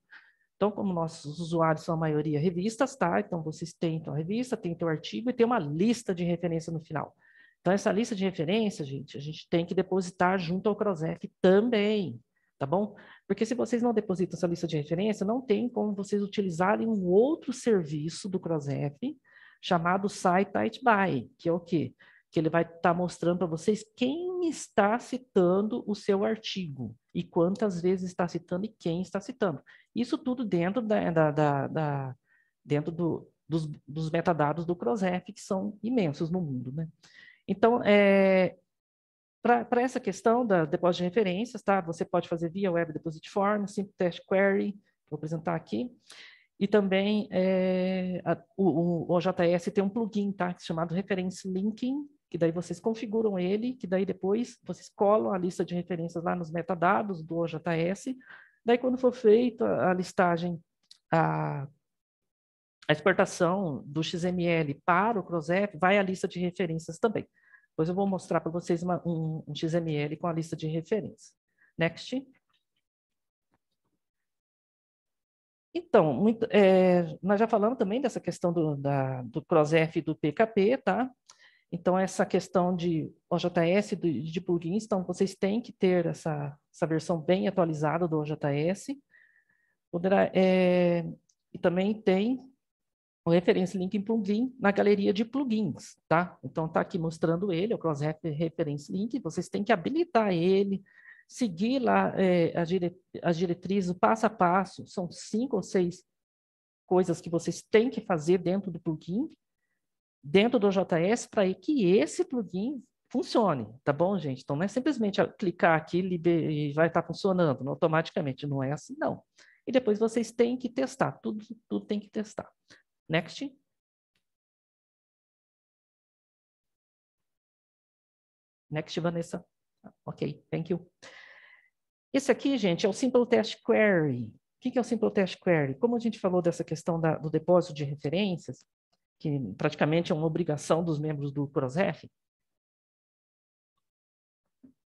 Então, como nossos usuários são a maioria revistas, tá? Então, vocês têm então, a revista, tem o artigo e tem uma lista de referência no final. Então, essa lista de referência, gente, a gente tem que depositar junto ao CROSEC também, tá bom? Porque se vocês não depositam essa lista de referência, não tem como vocês utilizarem um outro serviço do CROSEP chamado Site By, que é o quê? Que ele vai estar tá mostrando para vocês quem está citando o seu artigo e quantas vezes está citando e quem está citando. Isso tudo dentro da, da, da, da dentro do, dos, dos metadados do CROSEF, que são imensos no mundo, né? Então, é, eh, para essa questão da depósito de referências, tá? Você pode fazer via Web Deposit Form, Simple Test Query, vou apresentar aqui. E também é, a, o, o OJS tem um plugin, tá? É chamado Reference Linking, que daí vocês configuram ele, que daí depois vocês colam a lista de referências lá nos metadados do OJS. Daí, quando for feita a listagem, a a exportação do XML para o CrossF vai à lista de referências também. Depois eu vou mostrar para vocês uma, um, um, XML com a lista de referências. Next. Então, muito, é, nós já falamos também dessa questão do, da, do e do PKP, tá? Então, essa questão de OJS, de, de plugins, então vocês têm que ter essa, essa versão bem atualizada do OJS. Poderá, é, e também tem o reference link plugin na galeria de plugins, tá? Então está aqui mostrando ele, o cross reference link, vocês têm que habilitar ele, seguir lá é, as, dire as diretrizes, o passo a passo, são cinco ou seis coisas que vocês têm que fazer dentro do plugin, dentro do JS, para que esse plugin funcione, tá bom, gente? Então não é simplesmente clicar aqui e vai estar tá funcionando automaticamente, não é assim, não. E depois vocês têm que testar, tudo, tudo tem que testar. Next. Next, Vanessa. Ok, thank you. Esse aqui, gente, é o Simple Test Query. O que é o Simple Test Query? Como a gente falou dessa questão da, do depósito de referências, que praticamente é uma obrigação dos membros do CrossRef,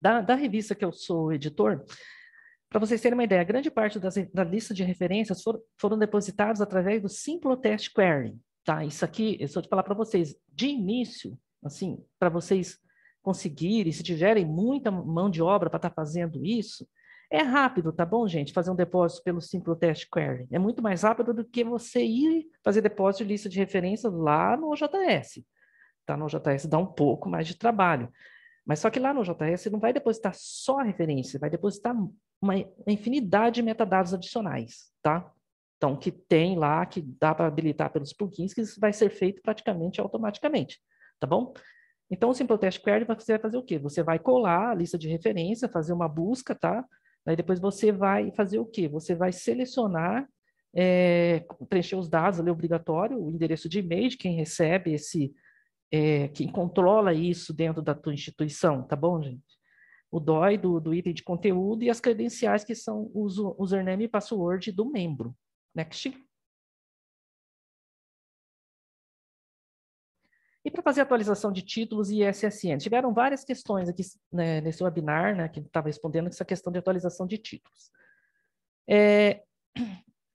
da, da revista que eu sou editor, para vocês terem uma ideia, grande parte das, da lista de referências for, foram depositados através do test Query. Tá? Isso aqui, eu só te falar para vocês, de início, assim, para vocês conseguirem, se tiverem muita mão de obra para estar tá fazendo isso, é rápido, tá bom, gente? Fazer um depósito pelo test Query. É muito mais rápido do que você ir fazer depósito de lista de referência lá no OJS. Tá no OJS dá um pouco mais de trabalho. Mas só que lá no JS você não vai depositar só a referência, vai depositar uma infinidade de metadados adicionais, tá? Então, que tem lá, que dá para habilitar pelos plugins, que isso vai ser feito praticamente automaticamente, tá bom? Então, o Simple Test Query, você vai fazer o quê? Você vai colar a lista de referência, fazer uma busca, tá? Aí depois você vai fazer o quê? Você vai selecionar, é, preencher os dados ali obrigatório, o endereço de e-mail de quem recebe esse, é, quem controla isso dentro da tua instituição, tá bom, gente? O DOI do, do item de conteúdo e as credenciais que são o username e password do membro. Next. E para fazer atualização de títulos e SSN? Tiveram várias questões aqui né, nesse webinar, né, que estava respondendo essa questão de atualização de títulos. É,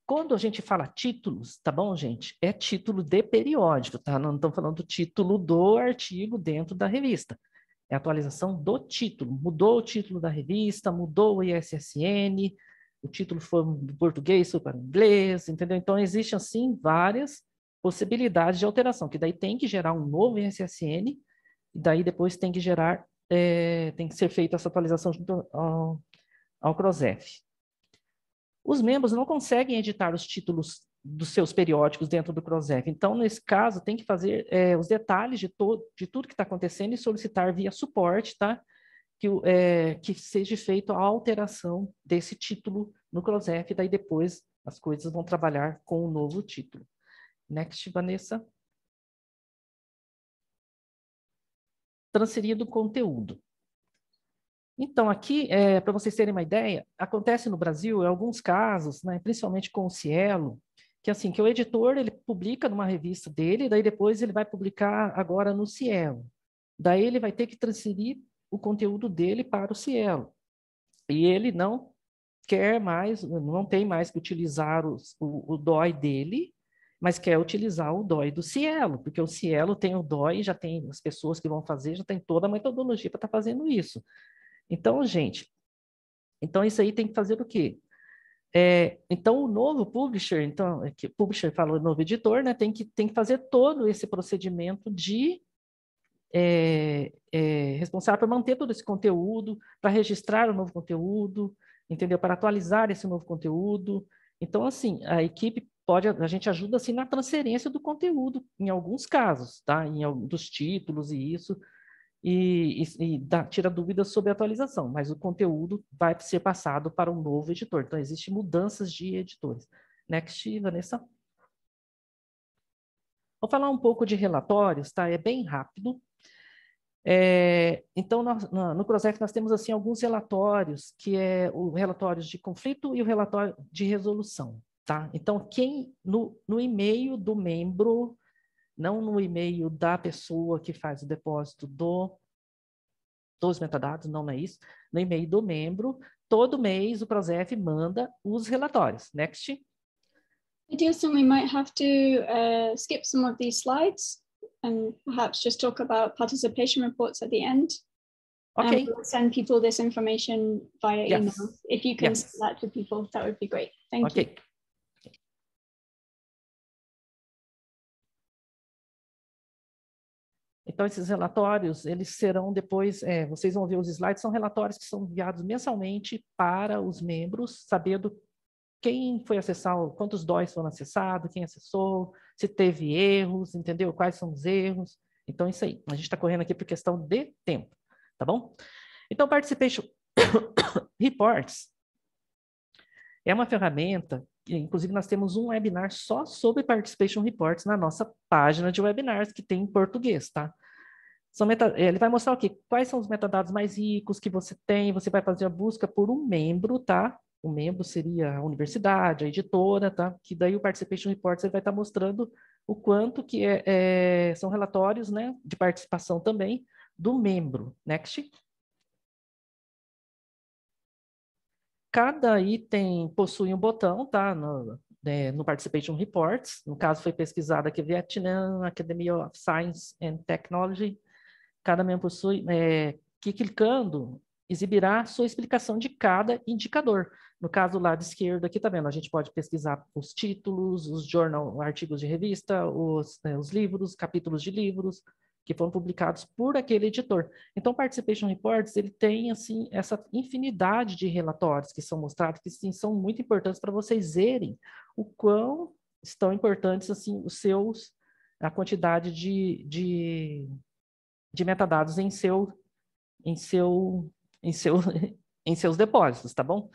quando a gente fala títulos, tá bom, gente? É título de periódico, tá? Não estamos falando do título do artigo dentro da revista. É atualização do título. Mudou o título da revista, mudou o ISSN, o título foi do português foi para o inglês, entendeu? Então, existem, assim, várias possibilidades de alteração, que daí tem que gerar um novo ISSN, e daí depois tem que gerar, é, tem que ser feita essa atualização junto ao, ao os membros não conseguem editar os títulos dos seus periódicos dentro do CROSEF. Então, nesse caso, tem que fazer é, os detalhes de, de tudo que está acontecendo e solicitar via suporte, tá? Que, é, que seja feita a alteração desse título no CROSEF, daí depois as coisas vão trabalhar com o um novo título. Next, Vanessa. do conteúdo. Então, aqui, é, eh, para vocês terem uma ideia, acontece no Brasil, em alguns casos, né, principalmente com o Cielo, que assim, que o editor ele publica numa revista dele, daí depois ele vai publicar agora no Cielo. Daí ele vai ter que transferir o conteúdo dele para o Cielo. E ele não quer mais, não tem mais que utilizar os, o, o DOI dele, mas quer utilizar o DOI do Cielo, porque o Cielo tem o DOI, já tem as pessoas que vão fazer, já tem toda a metodologia para estar tá fazendo isso. Então, gente, então isso aí tem que fazer o quê? É, então, o novo publisher, então, é que publisher falou novo editor, né, tem, que, tem que fazer todo esse procedimento de é, é, responsável para manter todo esse conteúdo, para registrar o novo conteúdo, entendeu? Para atualizar esse novo conteúdo. Então, assim, a equipe pode, a gente ajuda assim na transferência do conteúdo, em alguns casos, tá? Em, dos títulos e isso, e, e, e dá, tira dúvidas sobre a atualização, mas o conteúdo vai ser passado para um novo editor. Então, existem mudanças de editores. Next, Vanessa. Vou falar um pouco de relatórios, tá? É bem rápido. É, então, nós, no Crosec nós temos assim alguns relatórios, que é o relatório de conflito e o relatório de resolução, tá? Então, quem no, no e-mail do membro não no e-mail da pessoa que faz o depósito do dos metadados, não, não é isso, no e-mail do membro, todo mês o Prozef manda os relatórios. Next. Jason, we might have to uh, skip some of these slides and perhaps just talk about participation reports at the end. Okay. And we'll send people this information via yes. email. If you can yes. send that to people, that would be great. Thank okay. you. Então, esses relatórios, eles serão depois, é, vocês vão ver os slides, são relatórios que são enviados mensalmente para os membros, sabendo quem foi acessar, quantos DOIs foram acessados, quem acessou, se teve erros, entendeu? Quais são os erros. Então, é isso aí. A gente está correndo aqui por questão de tempo, tá bom? Então, Participation Reports é uma ferramenta, inclusive nós temos um webinar só sobre Participation Reports na nossa página de webinars, que tem em português, tá? Meta, eh, ele vai mostrar o quê? Quais são os metadados mais ricos que você tem, você vai fazer a busca por um membro, tá? O membro seria a universidade, a editora, tá? Que daí o Participation Reports vai estar tá mostrando o quanto que é, é, são relatórios, né? De participação também do membro. Next. Cada item possui um botão, tá? No, né, no Participation Reports, no caso foi pesquisada aqui Vietnã, Academy of Science and Technology, cada membro possui, é, que clicando exibirá sua explicação de cada indicador. No caso do lado esquerdo aqui, tá vendo? A gente pode pesquisar os títulos, os jornal, artigos de revista, os, né, os livros, capítulos de livros que foram publicados por aquele editor. Então, Participation Reports, ele tem, assim, essa infinidade de relatórios que são mostrados, que, sim, são muito importantes para vocês verem o quão estão importantes, assim, os seus, a quantidade de, de de metadados em seu em seu em seu em seus depósitos, tá bom?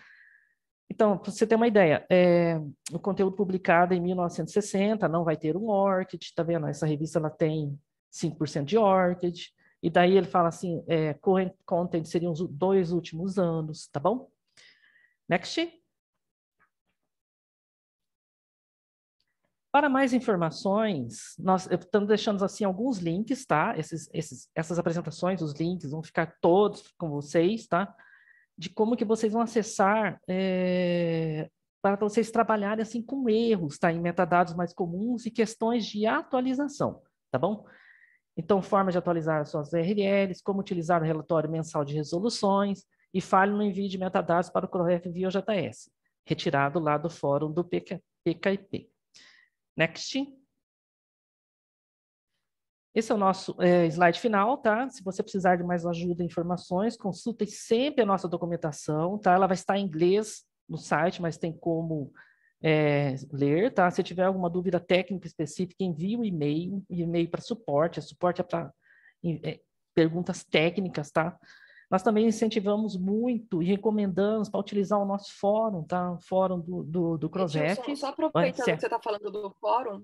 Então, para você ter uma ideia, é, o conteúdo publicado em 1960 não vai ter um ORCID, tá vendo? Essa revista ela tem 5% de ORCID, e daí ele fala assim, é, current content seriam os dois últimos anos, tá bom? Next. Para mais informações, nós estamos deixando assim alguns links, tá? Esses, esses, essas apresentações, os links vão ficar todos com vocês, tá? De como que vocês vão acessar é, para vocês trabalharem assim com erros, tá? Em metadados mais comuns e questões de atualização, tá bom? Então, forma de atualizar suas URLs, como utilizar o relatório mensal de resoluções e falha no envio de metadados para o CROF via JS, retirado lá do fórum do PKIP. Next. Esse é o nosso é, slide final, tá? Se você precisar de mais ajuda, informações, consultem sempre a nossa documentação, tá? Ela vai estar em inglês no site, mas tem como é, ler, tá? Se tiver alguma dúvida técnica específica, envie um e-mail, e-mail é para suporte, a suporte é para é, perguntas técnicas, tá? Nós também incentivamos muito e recomendamos para utilizar o nosso fórum, tá? O fórum do, do, do Só, aproveitando que você está falando do fórum,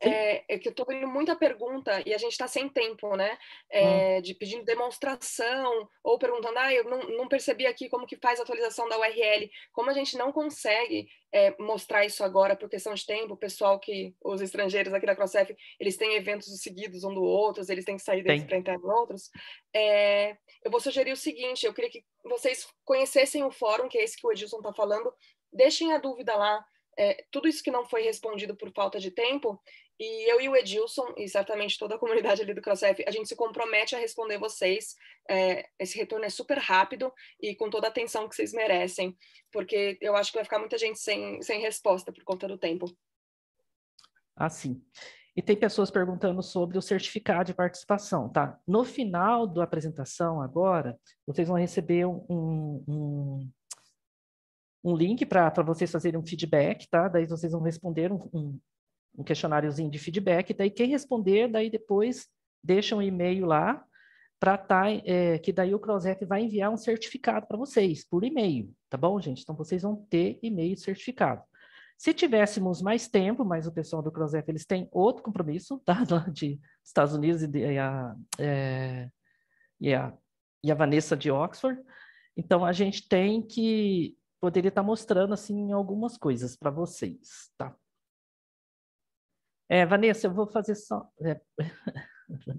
é, é, que eu estou vendo muita pergunta e a gente está sem tempo, né? É, hum. De pedindo demonstração ou perguntando, ah, eu não, não, percebi aqui como que faz a atualização da URL. Como a gente não consegue é, mostrar isso agora por questão de tempo, o pessoal que, os estrangeiros aqui da CrossF, eles têm eventos seguidos um do outro, eles têm que sair deles para entrar em outros. É, eu vou sugerir o seguinte, eu queria que vocês conhecessem o fórum, que é esse que o Edilson está falando, deixem a dúvida lá, é, tudo isso que não foi respondido por falta de tempo, e eu e o Edilson, e certamente toda a comunidade ali do CrossF, a gente se compromete a responder vocês. É, esse retorno é super rápido e com toda a atenção que vocês merecem, porque eu acho que vai ficar muita gente sem, sem resposta por conta do tempo. Ah, sim. E tem pessoas perguntando sobre o certificado de participação, tá? No final da apresentação, agora, vocês vão receber um, um, um link para vocês fazerem um feedback, tá? Daí vocês vão responder um, um um questionáriozinho de feedback, daí quem responder, daí depois deixa um e-mail lá para tá, é, que daí o CrossF vai enviar um certificado para vocês por e-mail, tá bom, gente? Então vocês vão ter e-mail certificado. Se tivéssemos mais tempo, mas o pessoal do CrossF, eles têm outro compromisso, tá? De Estados Unidos e, de, e, a, é, e, a, e a Vanessa de Oxford. Então, a gente tem que... Poderia estar tá mostrando, assim, algumas coisas para vocês, tá? É, Vanessa, eu vou fazer só. É,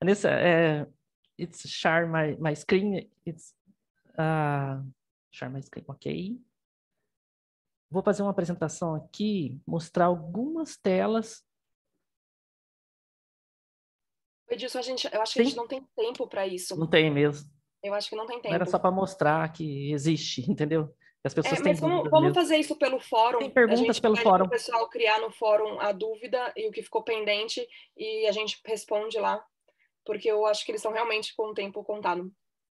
Vanessa, é, it's share my, my screen. It's uh, share my screen, ok. Vou fazer uma apresentação aqui, mostrar algumas telas. Edilson, a gente, eu acho que a gente não tem tempo para isso. Não tem mesmo. Eu acho que não tem tempo. Era só para mostrar que existe, entendeu? As pessoas é, têm como, vamos fazer isso pelo fórum? Tem perguntas pelo fórum. O pessoal criar no fórum a dúvida e o que ficou pendente e a gente responde lá, porque eu acho que eles estão realmente com o tempo contado.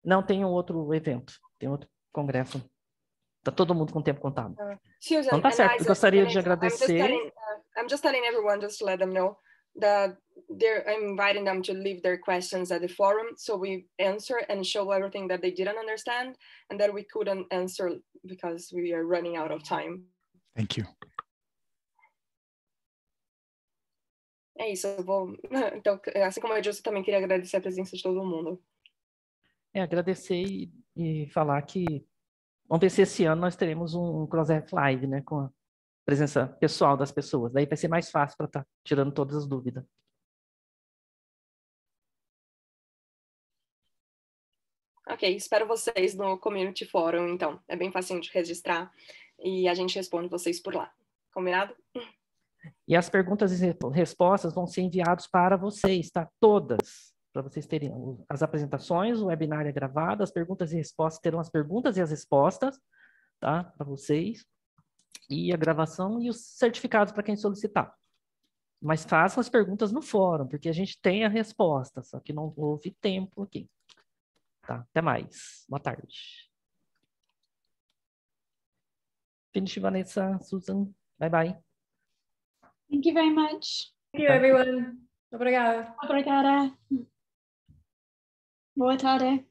Não, tem um outro evento, tem outro congresso. Tá todo mundo com o tempo contado. Uh, Susan, então tá certo. Gostaria de agradecer. I'm just, telling, uh, I'm just telling everyone, just to let them know. that they're I'm inviting them to leave their questions at the forum so we answer and show everything that they didn't understand and that we couldn't answer because we are running out of time. Thank you. É isso, eu vou. Então, assim como a Júlia, também queria agradecer a presença de todo mundo. É, agradecer e, e falar que vamos ver se esse ano nós teremos um, um Crossref Live, né, com a, presença pessoal das pessoas. Daí vai ser mais fácil para estar tá tirando todas as dúvidas. Ok, espero vocês no Community Forum, então. É bem fácil de registrar e a gente responde vocês por lá. Combinado? E as perguntas e respostas vão ser enviadas para vocês, tá? Todas. Para vocês terem as apresentações, o webinar é gravado, as perguntas e respostas terão as perguntas e as respostas, tá? Para vocês e a gravação e os certificados para quem solicitar. Mas façam as perguntas no fórum, porque a gente tem a resposta, só que não houve tempo aqui. Tá, até mais. Boa tarde. Finish, Vanessa, Susan. Bye bye. Thank you very much. Thank you, everyone. Obrigada. Obrigada. Boa tarde.